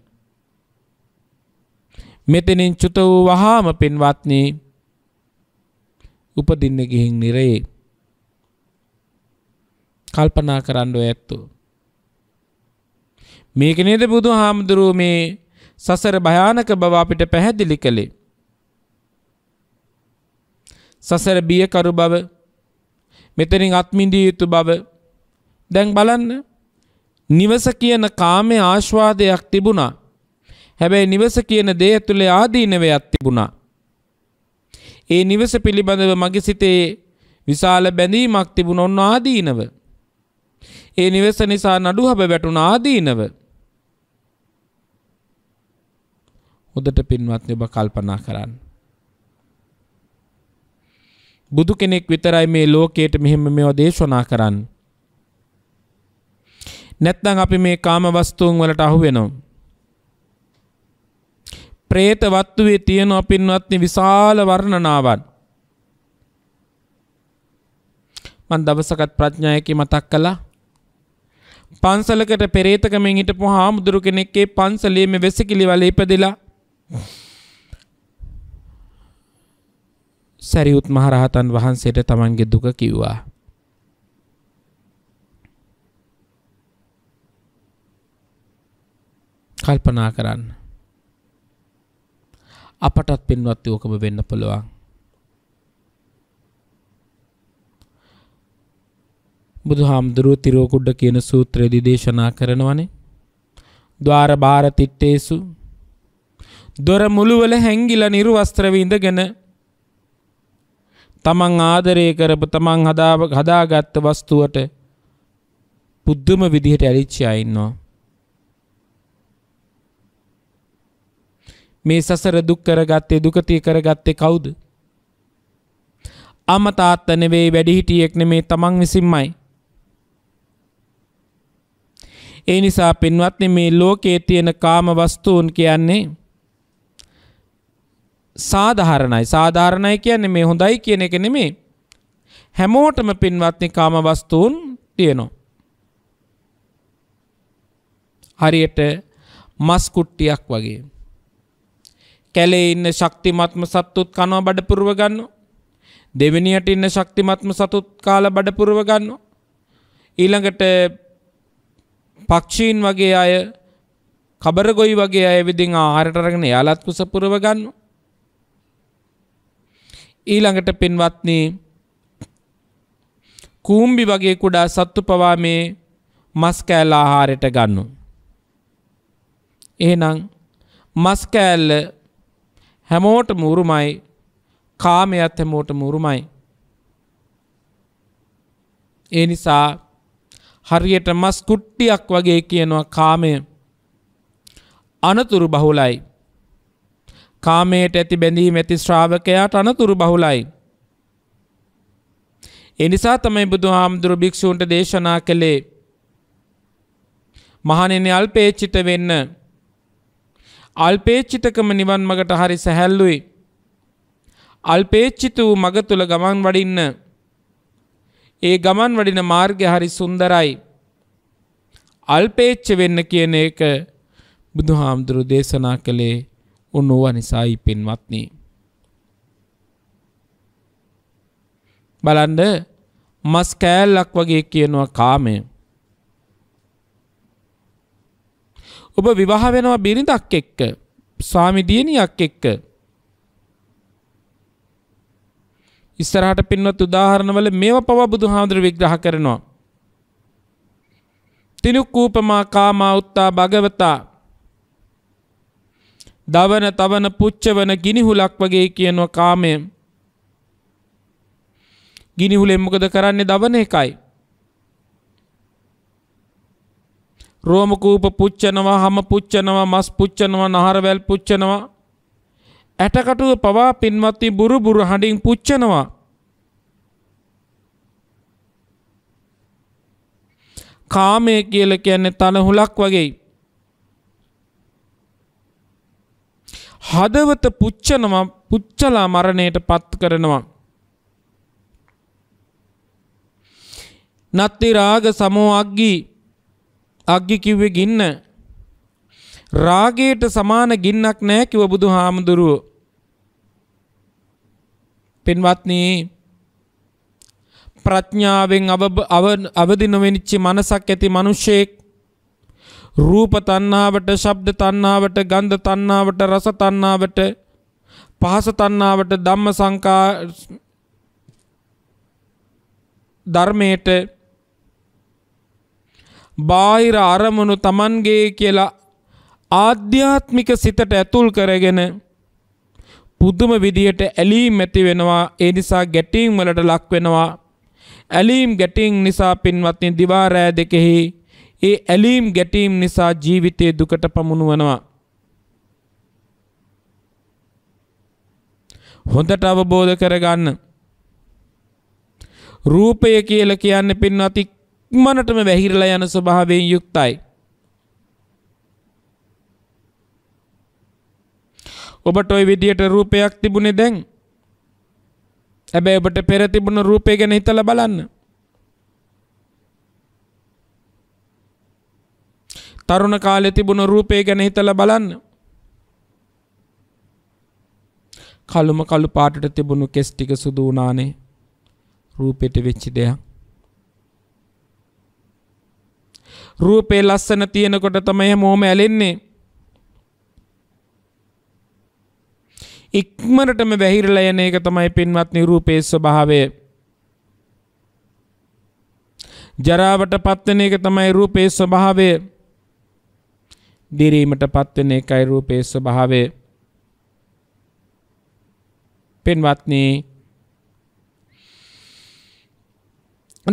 S1: මෙතනින් චුත වූ වහාම පෙන්වත්නී උපදින්න ගිහින් නිරේ කල්පනා කරන්න ඔය ඇත්තෝ මේක නේද බුදු හාමුදුරුව මේ සසර භයානක බව අපිට පැහැදිලි කළේ සසර බියකරු බව මෙතනින් අත්මිඳිය යුතු බව දැන් බලන්න නිවස කියන කාමේ ආශ්වාදයක් තිබුණා හැබැයි නිවස කියන දේ ඇතුළේ ආදීනවයක් තිබුණා. ඒ නිවස පිළිබඳව මගේ සිතේ විශාල බැඳීමක් තිබුණ ඔන්න ආදීනව. ඒ නිවස නිසා නඩුහබ වැටුණ ආදීනව. හොදට පින්වත්නි ඔබ කල්පනා කරන්න. බුදු කෙනෙක් විතරයි මේ ලෝකයට මෙහෙම මේවා දේශනා කරන්නේ. නැත්නම් අපි මේ කාම වස්තුන් වලට අහු වෙනවා. ප්‍රේත වත්තුවේ තියෙන අපින්වත්නි විශාල වර්ණනාවන්. මන් දවසකත් ප්‍රඥායකි මතක් කළා. පන්සලකට පෙරේතකමෙන් හිටපු හාමුදුරු කෙනෙක්ගේ පන්සලේ මේ වෙසකිලි වල ඉපදෙලා සරියුත් මහරහතන් වහන්සේට තමන්ගේ දුක කිව්වා. කල්පනා කරන්න. අපටත් පින්වත් ඕකම වෙන්න පුළුවන්. බුදුහාමුදුරුව තිරෝකුඩ්ඩ කියන සූත්‍රයේදී දේශනා කරනවනේ. ద్వාර බාර තිට්ටේසු දොර මුළුවල හැංගිලා නිර්වස්ත්‍රව ඉඳගෙන තමන් ආදරය කරපු තමන් හදාගත්ත වස්තුවට පුදුම විදිහට ඇලිච්චා ඉන්නවා. මේ සසර දුක් කරගත්තේ දුකතිය කරගත්තේ කවුද? අම්මා තාත්තා නෙවෙයි වැඩිහිටියෙක් නෙමේ තමන් විසින්මයි. ඒ නිසා පින්වත්නි මේ ලෝකයේ තියෙන කාම වස්තුන් කියන්නේ සාධාරණයි. සාධාරණයි කියන්නේ මේ හොඳයි කියන එක නෙමේ. හැමෝටම පින්වත්නි කාම වස්තුන් තියෙනවා. හරියට මස් කුට්ටියක් වගේ. කැලේ ඉන්න ශක්තිමත්ම සත්තුත් කනවා බඩ පුරව ගන්නවා. දෙවෙනියට ඉන්න ශක්තිමත්ම සතුත් කාලා බඩ පුරව ගන්නවා. ඊළඟට පක්ෂීන් වගේ අය කබර ගොයි වගේ අය විදිහින් ආහාරට අරගෙන යාලත් කුස පුරව ගන්නවා. ඊළඟට පින්වත්නි කූඹි වගේ කුඩා සත්තු පවා මේ මස් කෑල්ල ආහාරයට ගන්නවා. එහෙනම් මස් කෑල්ල හැමෝට මුරුමයි කාමයත් හැමෝට මුරුමයි. ඒ නිසා හරියට මස් කුට්ටියක් වගේ කියනවා කාමය අනතුරු බහුලයි. කාමයට ඇති බැඳීම ඇති ශ්‍රාවකයාට අනතුරු බහුලයි. එනිසා තමයි බුදු හාමුදුරු භික්‍ෂූන්ට දේශනා කළේ මහනෙන අල්පේච්චිත වෙන්න අල්පේච්චිතකම නිවන් මගට හරි සැහැල්ලුයි. අල්පේච්චිත වූ මග තුළ ගමන් වඩින්න. ඒ ගමන් වඩින මාර්ගය හරි සුන්දරයි. අල්පේච්ච වෙන්න කියන එක බුදුහාමුදුරු දේශනා කළේ උනුව නිසායි පින්වත්නී. බලන්ඩ මස් කෑල්ලක් වගේ කියනවා කාමය. ඔබ විවාහ වෙනවා බිරිඳක් එක්ක ස්වාමිදියණියක් එක්ක ඉස්සරහට පින්වත් උදාහරණවල මේවා පවා බුදුහාමුදුර විග්‍රහ කරනවා තිනුකූපමා කාමා උත්තා භගවතා දවන තවන පුච්චවන ගිනිහුලක් වගේ කියනවා කාමය ගිනිහුලෙන් මොකද කරන්නේ දවන එකයි රෝමකූප පුච්චනවා හම පුච්චනවා මස් පුච්චනවා නහරවැල් පුච්චනවා ඇටකටුව පවා පින්වත්ති බුරු බුරු හඬින් පුච්චනවා කාමය කියල කියන්නේ තනහුලක් වගේ හදවත පුච්චනවා පුච්චලා මරණයට පත් කරනවා නත්ති රාග සමෝ අග්ගී අග්ගි කිව්වේ ගින්න රාගයට සමාන ගින්නක් නැහැ කිව්ව බුදුහාමුදුරුවෝ. පින්වත්නි ප්‍රඥාවෙන් අවදි නොවෙනිච්ච මනසක් ඇති මිනිසෙක් රූප තණ්හාවට, ශබ්ද තණ්හාවට, ගන්ධ තණ්හාවට, රස තණ්හාවට, පහස තණ්හාවට, ධම්ම සංකා ධර්මයට බාහිර අරමුණු Tamanගේ කියලා ආධ්‍යාත්මික සිතට ඇතුල් කරගෙන පුදුම විදියට ඇලීම් ඇති වෙනවා ඒ නිසා ගැටීම් වලට ලක් වෙනවා ඇලීම් ගැටීම් නිසා පින්වත්නි දිවා රෑ දෙකෙහි ඒ ඇලීම් ගැටීම් නිසා ජීවිතයේ දුකට පමුණුවනවා හොඳට අවබෝධ කරගන්න රූපය කියලා කියන්නේ පින්වත්නි ඉක්මනටම වැහිරලා යන ස්වභාවයෙන් යුක්තයි. ඔබට ඔය විදියට රූපයක් තිබුණේ දැන්. හැබැයි ඔබට පෙර තිබුණ රූපය ගැන හිතලා බලන්න. තරුණ කාලේ තිබුණ රූපය ගැන හිතලා බලන්න. කළුම කළු පාටට තිබුණු කෙස් ටික සුදු වුණානේ. රූපෙට වෙච්ච දෙයක්. රූපේ ලස්සන තියෙනකොට තමයි හැමෝම ඇලෙන්නේ. ඉක්මනටම වැහිරලා යන එක තමයි පින්වත්නි රූපේ ස්වභාවය. ජරාවට පත්වෙන එක තමයි රූපේ ස්වභාවය. දිරීමට පත්වෙන එකයි රූපේ ස්වභාවය. පින්වත්නි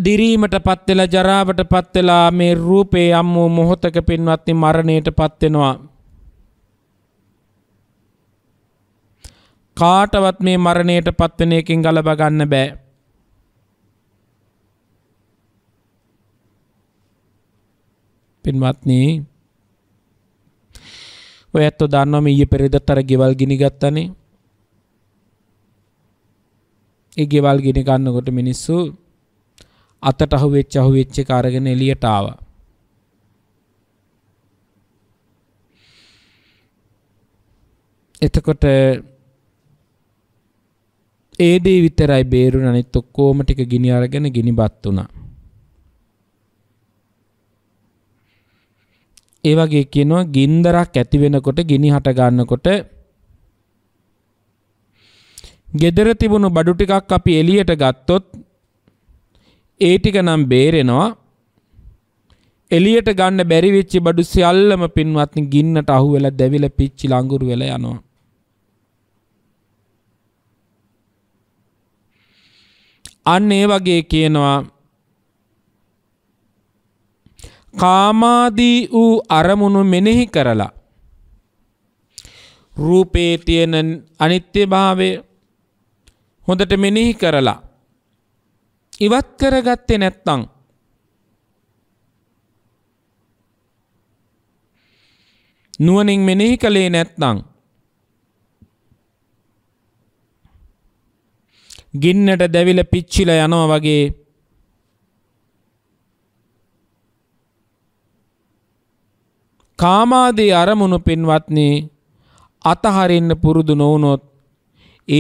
S1: දිරීමට පත්වෙලා ජරාවට පත්වෙලා මේ රූපේ අම්මෝ මොහොතක පින්වත්නි මරණයට පත්වෙනවා. කාටවත් මේ මරණයට පත්වෙන එකින් ගලබ ගන්න බෑ. පින්වත්නී ඔය ඇත්තෝ දන්නවම ඊයේ පෙරේදත් අර ගෙවල් ගිනි ගත්තනේ. ඒ ගෙවල් ගිනි ගන්නකොට මිනිස්සු අතට අහුවෙච්ච අහුවෙච්ච එක අරගෙන එළියට ආවා. එතකොට ඒ දේ විතරයි බේරුණ අනිත් ඔක්කොම ටික ගිනි අරගෙන ගිනිපත් වුණා. ඒ වගේ කියනවා ගින්දරක් ඇති වෙනකොට ගිනි හට ගන්නකොට ගෙදර තිබුණු බඩු ටිකක් අපි එළියට ගත්තොත් ඒ ටික නම් බේරෙනවා එලියට ගන්න බැරි වෙච්ච බඩු සියල්ලම පින්වත්නි ගින්නට අහු වෙලා දැවිලා පිච්චි ලඟුරු වෙලා යනවා. අන්න ඒ වගේ කියනවා කාමාදී වූ අරමුණු මෙනෙහි කරලා රූපේ තියෙන අනිත්‍යභාවය හොඳට මෙනෙහි කරලා ඉවත් කරගත්තේ නැත්තං. නුවනින් මෙනෙහි කළේ නැත්තං. ගින්නට දැවිල පිච්චිල යනවා වගේ කාමාදී අරමුණු පින්වත්නි අතහරින්න පුරුදු නොවුනොත්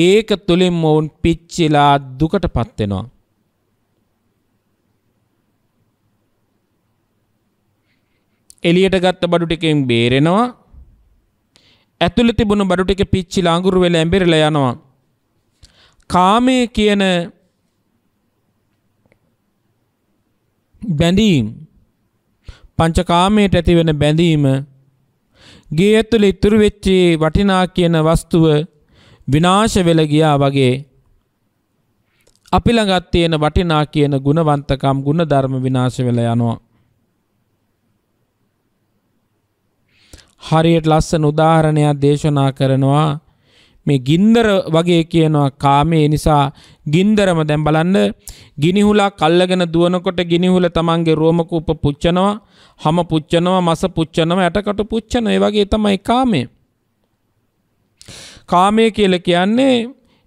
S1: ඒක තුළින් මොවුන් පිච්චිලා දුකට පත්වෙනවා. එලියට ගත්ත බඩු ටිකෙන් බේරෙනවා. ඇතුළේ තිබුණු බඩු ටික පිච්චිලා අඟුරු වෙලා ඇඹිරලා යනවා. කාමයේ කියන බැඳීම් පංචකාමයට ඇතිවෙන බැඳීම ගේ ඇතුළේ ඉතුරු වෙච්ච වටිනා කියන වස්තුව විනාශ වෙලා ගියා වගේ අපි ළඟත් තියෙන වටිනා කියන ගුණවන්තකම් ගුණධර්ම විනාශ වෙලා යනවා හරියට ලස්සන උදාහරණයක් දේශනා කරනවා මේ ගින්දර වගේ කියනවා කාමේ නිසා ගින්දරම දැන් බලන්න ගිනිහුලක් අල්ලගෙන දුවනකොට ගිනිහුල තමන්ගේ රෝමක උප පුච්චනවා හම පුච්චනවා මස පුච්චනවා ඇටකට පුච්චන ඒ වගේ තමයි කාමේ කාමේ කියලා කියන්නේ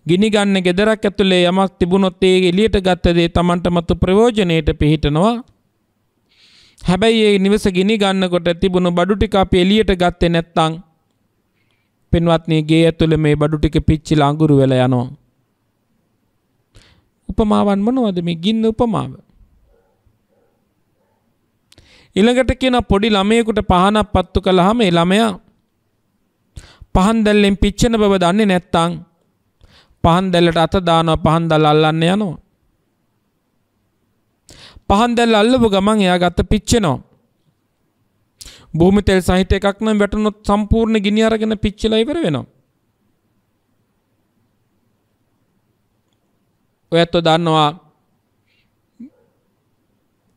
S1: ගිනි ගන්න gedarak ඇතුලේ යමක් තිබුණොත් ඒ එළියට ගත්ත දේ තමන්ට මතු ප්‍රයෝජනෙට පිහිටනවා හැබැයි ඒ නිවස ගිනි ගන්නකොට තිබුණු බඩු ටික අපි එළියට ගත්තේ නැත්නම් පින්වත්නි ගේ ඇතුළේ මේ බඩු ටික පිච්චිලා අඟුරු වෙලා යනවා. උපමාවන් මොනවද මේ ගින්න උපමාව? ඊළඟට කියන පොඩි ළමයෙකුට පහනක් පත්තු කළාම ඒ ළමයා පහන් දැල්ලෙන් පිච්චෙන බව දන්නේ නැත්නම් පහන් දැල්ලට අත දානවා පහන් දැල් අල්ලන්න යනවා. පහන් දැල් අල්ලපු ගමන් එයා ගත්ත පිච්චෙනවා. භූමි තෙල් සහිත එකක් නම් වැටුනොත් සම්පූර්ණ ගිනි අරගෙන පිච්චලා ඉවර වෙනවා. ඔයත් දන්නවා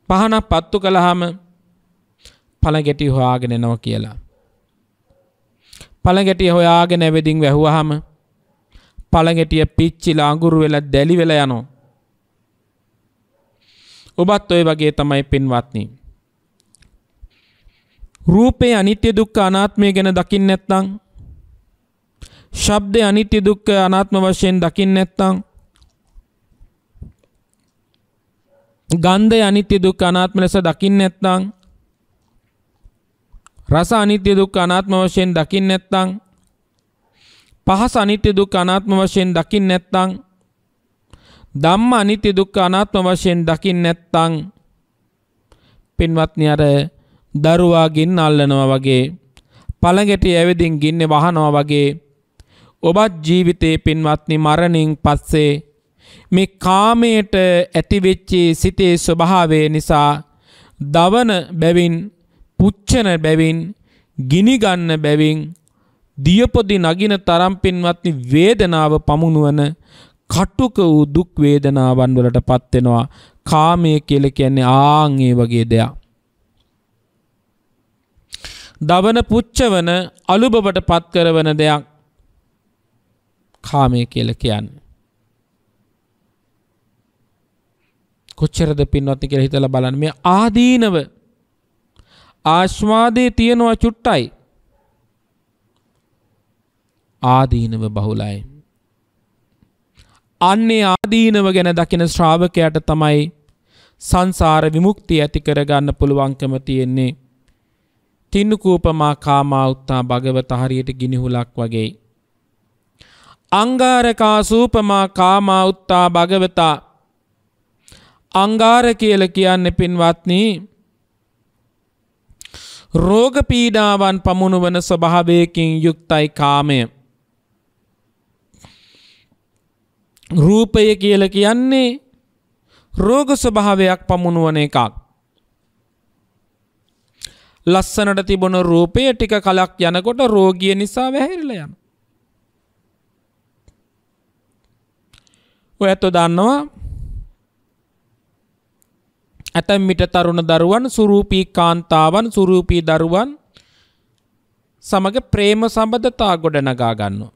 S1: පහනක් පත්තු කළාම පළ ගැටි හොයාගෙන එනවා කියලා. පළ ගැටිය හොයාගෙන ඇවිදින් වැහුවාම පළ ගැටිය පිච්චිලා අඟුරු වෙලා දැලි වෙලා යනවා. ඔබත් ඔය වගේ තමයි පින්වත්නි. රූපේ අනිත්‍ය දුක්ඛ අනාත්මය ගැන දකින්න නැත්නම් ශබ්දේ අනිත්‍ය දුක්ඛ අනාත්ම වශයෙන් දකින්න නැත්නම් ගන්ධය අනිත්‍ය දුක්ඛ අනාත්ම ලෙස දකින්න නැත්නම් රස අනිත්‍ය දුක්ඛ අනාත්ම වශයෙන් දකින්න නැත්නම් පහස අනිත්‍ය දුක්ඛ අනාත්ම වශයෙන් දකින්න නැත්නම් ධම්ම අනිත්‍ය දුක්ඛ අනාත්ම වශයෙන් දකින්න නැත්නම් පින්වත්නි අර දරුවාගින් අල්ලනවා වගේ පළඟට ඇවිදින් ගින්නේ වහනවා වගේ ඔබත් ජීවිතේ පින්වත්නි මරණින් පස්සේ මේ කාමයට ඇතිවෙච්ච සිතේ ස්වභාවය නිසා දවන බැවින් පුච්චන බැවින් ගිනි ගන්න බැවින් දියපොදි නගින තරම් පින්වත්නි වේදනාව පමුණුවන කටුක වූ දුක් වේදනාවන් වලට පත් වෙනවා කාමය කියලා කියන්නේ ආන් ඒ වගේ දෙයක්. දවන පුච්චවන අලුබවට පත් කරවන දෙයක් කාමය කියලා කියන්නේ. කොච්චරද පින්වත්නි කියලා හිතලා බලන්න මේ ආදීනව ආස්වාදේ තියනවා චුට්ටයි ආදීනව බහුලයි අන්නේ ආදීනව ගැන දකින ශ්‍රාවකයට තමයි සංසාර විමුක්තිය ඇති කරගන්න පුළුවන්කම තියෙන්නේ. තින්නකූපමා කාමා උත්තා භගවත හරියට ගිනිහුලක් වගේ. අංගාරකා සූපමා කාමා උත්තා භගවතා අංගාර කියල කියන්න පින්වත්නී රෝගපීඩාවන් පමුණුවන ස්වභාවයකින් යුක්තයි කාමය. රූපය කියල කියන්නේ රෝග ස්වභාවයක් පමුණුවන එකක්. ලස්සනට තිබොන රූපය ටික කලක් යනකොට රෝගිය නිසා වැහැරිල යන. ඔය ඇත්තු දන්නවා ඇතැම්මිට තරුණ දරුවන් සුරූපී කාන්තාවන් සුරූපී දරුවන් සමඟ ප්‍රේම සබඳතා ගොඩනගා ගන්නවා.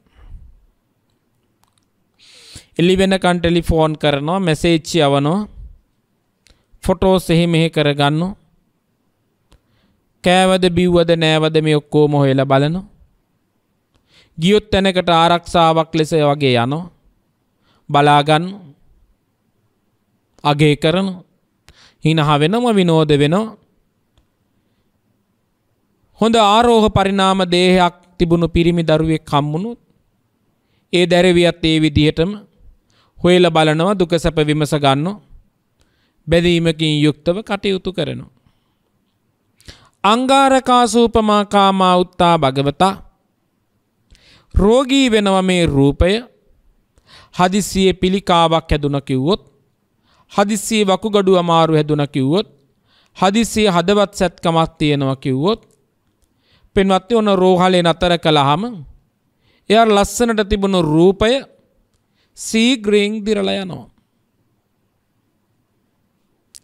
S1: එලි වෙනකන් ටෙලිෆෝන් කරනවා මැසේජ් යවනවා ෆොටෝස් එහෙ මෙහෙ කරගන්නවා කෑවද බිව්වද නෑවද මේ ඔක්කොම හොයලා බලනවා. ගියොත් තැනකට ආරක්ෂාවක් ලෙස වගේ යනවා. බලාගන්න අගේ කරන හිනහ වෙනම විනෝද වෙනවා. හොඳ ආරෝහ පරිණාම දේහයක් තිබුණු පිරිමි දරුවෙක් කම්මුණුත් ඒ දැරවියත් ඒ විදිහටම හොයල බලනවා දුක සැප විමස ගන්න බැදීමකින් යුක්තව කටයුතු කරනවා. අංගාරකාසූපමා කාමා උත්තා භගවතා රෝගී වෙනව මේ රූපය හදිස්සියේ පිළිකාවක් හැදුන කිව්වොත් හදිස්සියේ වකුගඩු අමාරු හැදුන කිව්වොත් හදිස්සියේ හදවත් සැත්කමක් තියෙනවා කිව්වොත් පෙන්වත්ති ඔන්න රෝහලේ නතර කළාම එයා ලස්සනට තිබුණු රූපය සීග්‍රයෙන් දිරලා යනවා.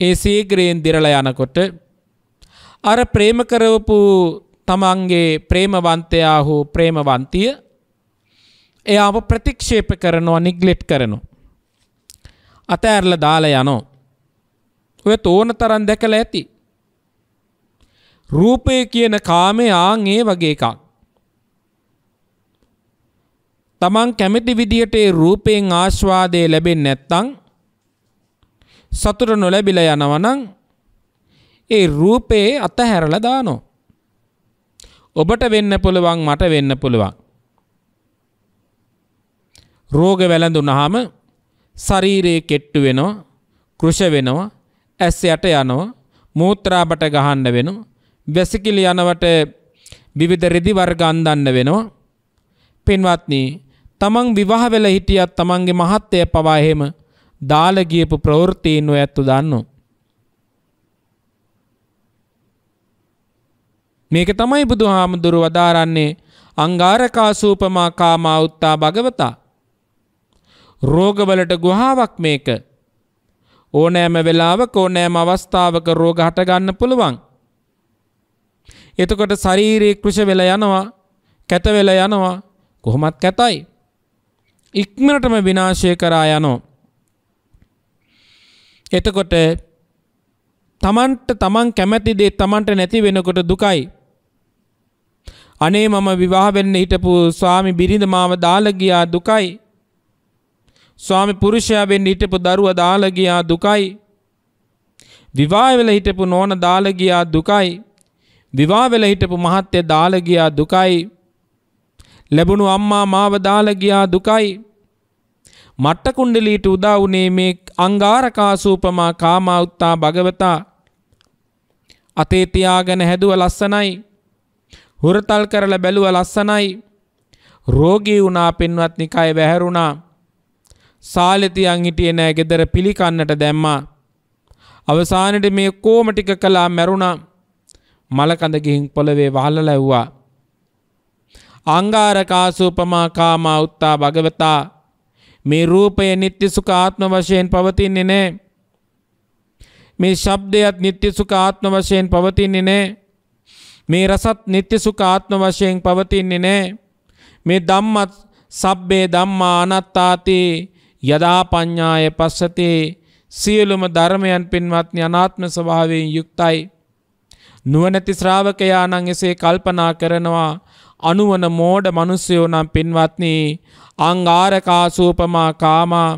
S1: ඒ සීග්‍රයෙන් දිරලා යනකොට අර ප්‍රේම කරවපු තමන්ගේ ප්‍රේමවන්තයා හෝ ප්‍රේමවන්තිය එයාව ප්‍රතික්ෂේප කරනවා නිග්ලෙට් කරනවා. අතඇරල දාලා යනෝ. ඔය තෝන තරන් දැකළ ඇති. රූපය කියන කාමය ආං ඒ වගේ එකක්. තමන් කැමති විදියට ඒ රූපයෙන් ආස්වාදය ලැබෙන්නේ නැත්නම් සතුට නොලැබිලා යනවනම් ඒ රූපේ අතහැරලා දානවා. ඔබට වෙන්න පුළුවන් මට වෙන්න පුළුවන්. රෝග වැළඳුනහම ශරීරයේ කෙට්ටු වෙනවා, කෘෂ වෙනවා, ඇස් යට යනවා, මූත්‍රා බට ගහන්න වෙනවා, වැසිකිලි යනවට විවිධ රෙදි වර්ග අන්දන්න වෙනවා. පින්වත්නි, තමන් විවාහ වෙලා හිටියත් තමන්ගේ මහත්ය පවා එහෙම දාලා ගියපු ප්‍රවෘත්තීන් ඔය ඇත්තු දන්නෝ. මේක තමයි බුදුහාමුදුරු වදාරන්නේ අංගාරකාසූපමා කාමා උත්තා භගවතා. රෝගවලට ගුහාවක් මේක. ඕනෑම වෙලාවක ඕනෑම අවස්ථාවක රෝග හටගන්න පුළුවන්. එතකොට ශරීරයේ කෘෂ වෙලා යනවා කැත වෙලා යනවා කොහොමත් කැතයි. ඉක්මනටම විනාශය කරා යනෝ. එතකොට තමන්ට තමන් කැමැති දේ තමන්ට නැති වෙනකොට දුකයි. අනේ මම විවාහ වෙන්න හිටපු ස්වාමි බිරිඳ මාව දාලා ගියා දුකයි. ස්වාමි පුරුෂයා වෙන්න හිටපු දරුවා දාලා ගියා දුකයි. විවාහ වෙලා හිටපු නෝන දාලා ගියා දුකයි. විවාහ වෙලා හිටපු මහත්තයා දාලා ගියා දුකයි. ලැබුණු අම්මා මාව දාලා ගියා දුකයි. මට්ට කුණ්ඩලීට උදා වුණේ මේ අංගාරකාසූපමා කාමා උත්තා භගවතා අතේ තියාගෙන හැදුව ලස්සනයි. හුරතල් කරලා බැලුව ලස්සනයි. රෝගී වුණා පින්වත් නිකාය වැහැරුණා. සාලෙතියන් හිටියේ නෑ ගෙදර පිළිකන්නට දැම්මා. අවසානයේ මේ කොම ටික කළා මැරුණා. මලකඳ ගිහින් පොළවේ වහලලා ඇව්වා. අංගාරකාසූපමා කාමා උත්තා භගවතා මේ රූපය නිත්‍ය සුඛ ආත්ම වශයෙන් පවතින්නේ නැහැ. මේ ශබ්දයත් නිත්‍ය සුඛ ආත්ම වශයෙන් පවතින්නේ නැහැ. මේ රසත් නිත්‍ය සුඛ ආත්ම වශයෙන් පවතින්නේ නැහැ. මේ ධම්මත් සබ්බේ ධම්මා අනාත්තාති යදා පඤ්ඤාය පස්සති සියලුම ධර්මයන් පින්වත්නි අනාත්ම ස්වභාවයෙන් යුක්තයි. නුවණැති ශ්‍රාවකයා නම් එසේ කල්පනා කරනවා අනුවන මෝඩ මිනිස්සයෝ නම් පින්වත්නි අංගාරකාසූපමා කාමා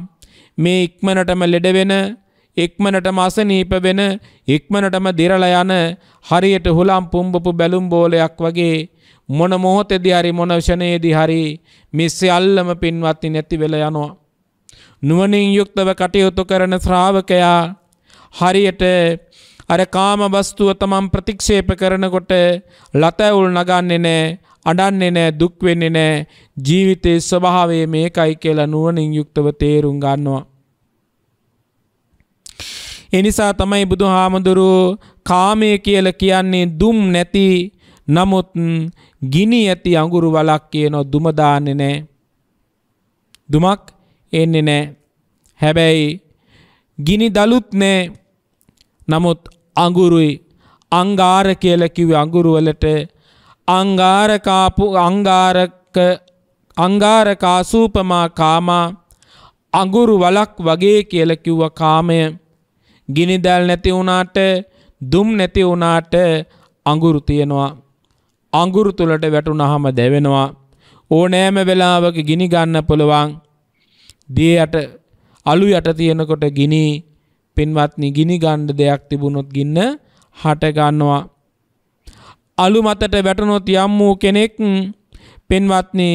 S1: මේ ඉක්මනටම ලෙඩ වෙන ඉක්මනටම අසනීප වෙන ඉක්මනටම දිරලා යන හරියට හුලම් පුම්බපු බැලුම් බෝලයක් වගේ මොන මොහොතේදී හරි මොන ෂණයේදී හරි මේ සියල්ලම පින්වත්නි නැති වෙලා යනවා නුවණින් යුක්තව කටයුතු කරන ශ්‍රාවකයා හරියට අර කාම වස්තුව තමන් ප්‍රතික්ෂේප කරනකොට ලතැවුල් නගන්නේ නැහැ අඩන්නේ නෑ දුක් වෙන්නේ නෑ ජීවිතයේ ස්වභාවය මේකයි කියලා නුවණින් යුක්තව තේරුම් ගන්නවා. එනිසා තමයි බුදුහාමුදුරුවෝ කාමය කියලා කියන්නේ දුම් නැති නමුත් ගිනි ඇති අඟුරු වලක් කියනො දුම දාන්නේ නැහැ. දුමක් එන්නේ නැහැ. හැබැයි ගිනි දලුත් නැහැ. නමුත් අඟුරුයි අංගාර කියලා කිව්වේ අඟුරු වලට අංගාරකාපු අංගාරක අංගාරකාසූපමා කාමා අගුරු වලක් වගේ කියල කිව්ව කාමය ගිනිදැල් නැති වුණාට දුම් නැති වුණාට අඟුරු තියෙනවා අඟුරු තුළට වැටුනහම දැවෙනවා ඕනෑම වෙලාවක ගිනි ගන්න පුළුවන් දිය යට අලු යට තියෙනකොට ගිනි පින්වත්නි ගිනි ගණ්ඩ දෙයක් තිබුණොත් ගින්න හට ගන්නවා අලු මතට වැටුණොත් යම් වූ කෙනෙක් පින්වත්නි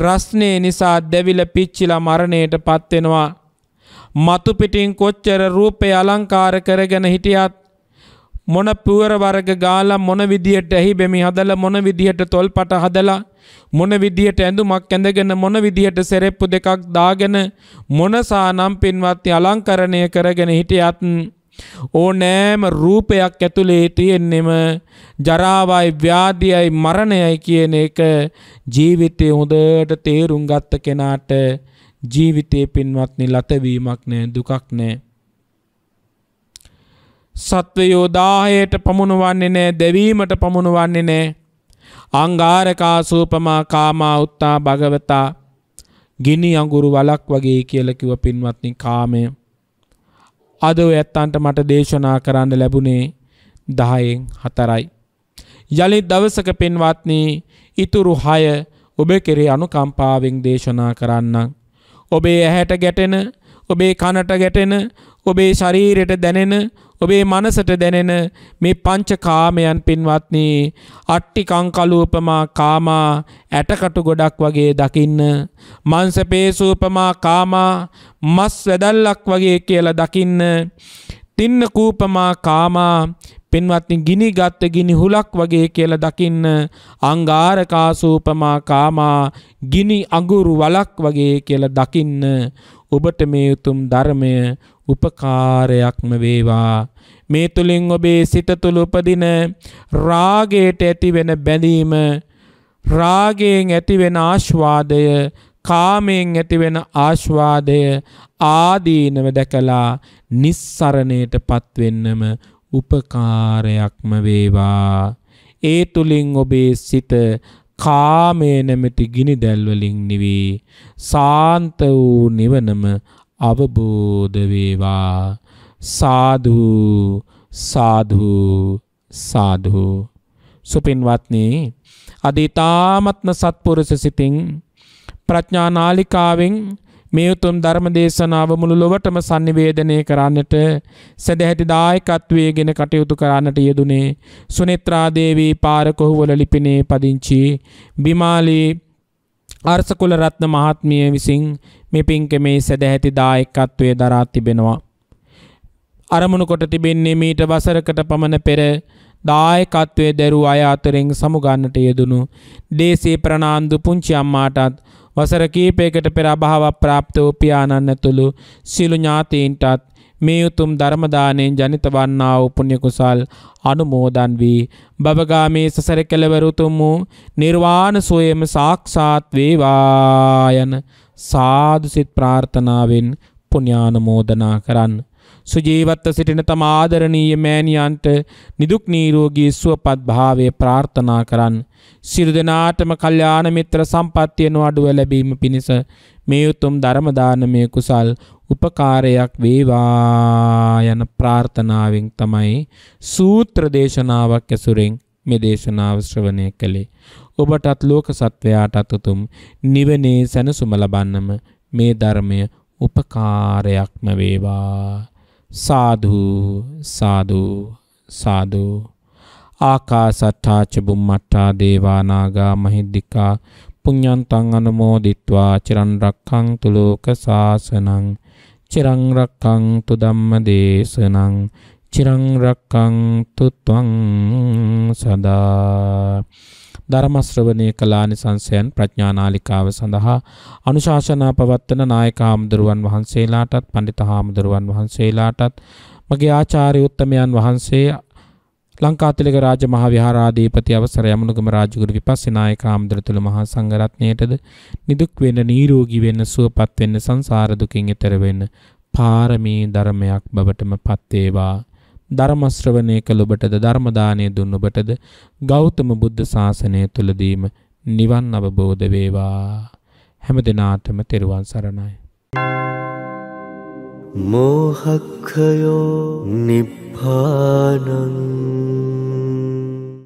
S1: රස්නේ නිසා දැවිල පිච්චිලා මරණයට පත් වෙනවා. මතු පිටින් කොච්චර රූපේ අලංකාර කරගෙන හිටියත් මොන පුවර වර්ග ගාලා මොන විදියට ඇහි බෙමි හදලා මොන විදියට තොල්පට හදලා මොන විදියට ඇඳුමක් ඇඳගෙන මොන විදියට සෙරෙප්පු දෙකක් දාගෙන මොනසානම් පින්වත්නි අලංකරණය කරගෙන හිටියත් ඕනෑම රූපයක් ඇතුළේ තියෙන්නෙම ජරාවයි ව්‍යාධියයි මරණයයි කියන එක ජීවිතය හොඳට තේරුම් ගත්ත කෙනාට ජීවිතයේ පින්වත්නි ලතවීමක් නෑ දුකක් නෑ. සත්වයෝ දාහයට පමුණුවන්නේ නෑ දැවීමට පමුණුවන්නේ නෑ අංගාරකා සූපමා කාමා උත්තා භගවතා ගිනි අඟුරු වලක් වගේ කියලා කිව්ව පින්වත්නි කාමය අද ඇත්තන්ට මට දේශනා කරන්න ලැබුණේ දහයෙන් හතරයි. යළි දවසක පෙන්වත්නී ඉතුරු හය ඔබ කෙරේ අනුකම්පාවෙන් දේශනා කරන්න. ඔබේ ඇහැට ගැටෙන ඔබේ කනට ගැටෙන ඔබේ ශරීරයට දැනෙන ඔබේ මනසට දැනෙන මේ පංච කාමයන් පින්වත්නී අට්ටිකංකලූපමා කාමා ඇටකටු ගොඩක් වගේ දකින්න. මංසපේසූපමා කාමා මස් වැදල්ලක් වගේ කියලා දකින්න තින්න කූපමා කාමා පින්වත්නි ගිනි ගත්ත ගිනි හුලක් වගේ කියලා දකින්න අංගාරකාසූපමා කාමා ගිනි අඟුරු වලක් වගේ කියලා දකින්න ඔබට මේ උතුම් ධර්මය උපකාරයක්ම වේවා මේ තුලින් ඔබේ සිත තුළ උපදින රාගයට ඇතිවෙන බැඳීම රාගයෙන් ඇතිවෙන ආශ්වාදය කාමයෙන් ඇතිවෙන ආශ්වාදය ආදීනව දැකලා නිස්සරණයට පත්වෙන්නම උපකාරයක්ම වේවා. ඒ තුලින් ඔබේ සිත කාමයේ නැමැති ගිනි දැල්වලින් නිවි සාන්ත වූ නිවනම අවබෝධ වේවා. සාදු සාදු සාදු සුපින්වත්නි අදිතාමත්ම සත්පුරුෂ සිතින් ප්‍රඥානාලිකාවෙන් මේ උතුම් ධර්ම දේශනාව මුළු ලොවටම sannivedanaya කරන්නට සදැහැති දායකත්වයේගෙන කටයුතු කරන්නට යෙදුනේ සුනේත්‍රා දේවී පාරකොහුවල ලිපිනේ පදිංචි බිමාලී අර්සකුල රත්න මහත්මිය විසින් මේ පින්කමේ සදැහැති දායකත්වයේ දරා තිබෙනවා අරමුණු කොට තිබෙන්නේ මීට වසරකට පමණ පෙර දායකත්වයේ දරු අය අතරින් සමුගන්නට යෙදුණු දේශේ ප්‍රනාන්දු පුංචි අම්මාටත් වසර කීපයකට පෙර අභාවක් ප්‍රාප්ත වූ පියාණන් ඇතුළු සිළු ඥාතීන්ටත් මේ උතුම් ධර්මදානයෙන් ජනිත වන්නා වූ පුණ්‍ය කුසල් අනුමෝදන් වී බබගාමේ සසර කෙළවර උතුම් වූ නිර්වාණ සෝයම සාක්ෂාත් වේවා යන සාදු සිත් ප්‍රාර්ථනාවෙන් පුණ්‍යානුමෝදනා කරන්න සුජීවත්ව සිටින තම ආදරණීය මෑණියන්ට නිදුක් නිරෝගී සුවපත් භාවය ප්‍රාර්ථනා කරන්. සියලු දෙනාටම කල්යාණ මිත්‍ර සම්පත්තිය නොඅඩුව ලැබීම පිණිස මේ උතුම් ධර්ම දානමය කුසල් උපකාරයක් වේවා යන ප්‍රාර්ථනාවෙන් තමයි සූත්‍ර දේශනාවක් ඇසුරෙන් මේ දේශනාව ශ්‍රවණය කළේ. ඔබටත් ලෝක සත්වයාටත් උතුම් නිවනේ සැනසුම ලබන්නම මේ ධර්මය උපකාරයක්ම වේවා සාදු සාදු සාදු ආකාසට්ටා චබුම්මට්ටා දේවානාගා මහිද්దికා පුඤ්ඤන්තං අනුමෝදිත්වා චිරන් රක්ඛන්තු ලෝක සාසනං චිරන් රක්ඛන්තු ධම්ම දේශනං චිරන් රක්ඛන්තු ත්වං සදා ධර්මශ්‍රවනය කලානිසංසයන් ප්‍රඥානාලිකාව සඳහා අනුශාසනා පවත්වන නායක හාමුදුරුවන් වහන්සේලාටත් පඬිත හාමුදුරුවන් වහන්සේලාටත් මගේ ආචාර්ය උත්තමයන් වහන්සේ ලංකාතිලක රාජ මහා විහාරාධිපති අවසර යමුණුගම රාජගුරු විපස්සනායක ආම්දරතුල මහා සංඝරත්නයටද නිදුක් වෙන්න නිරෝගී වෙන්න සුවපත් වෙන්න සංසාර දුකින් එතර වෙන්න පාරමී ධර්මයක් බවටම පත් වේවා ධර්ම ශ්‍රවණය කළ ඔබටද ධර්ම දානය දුන්න ඔබටද ගෞතම බුද්ධ ශාසනය තුලදීම නිවන් අවබෝධ වේවා හැම දිනාටම තෙරුවන් සරණයි මෝහක්ඛයෝ නිබ්බානං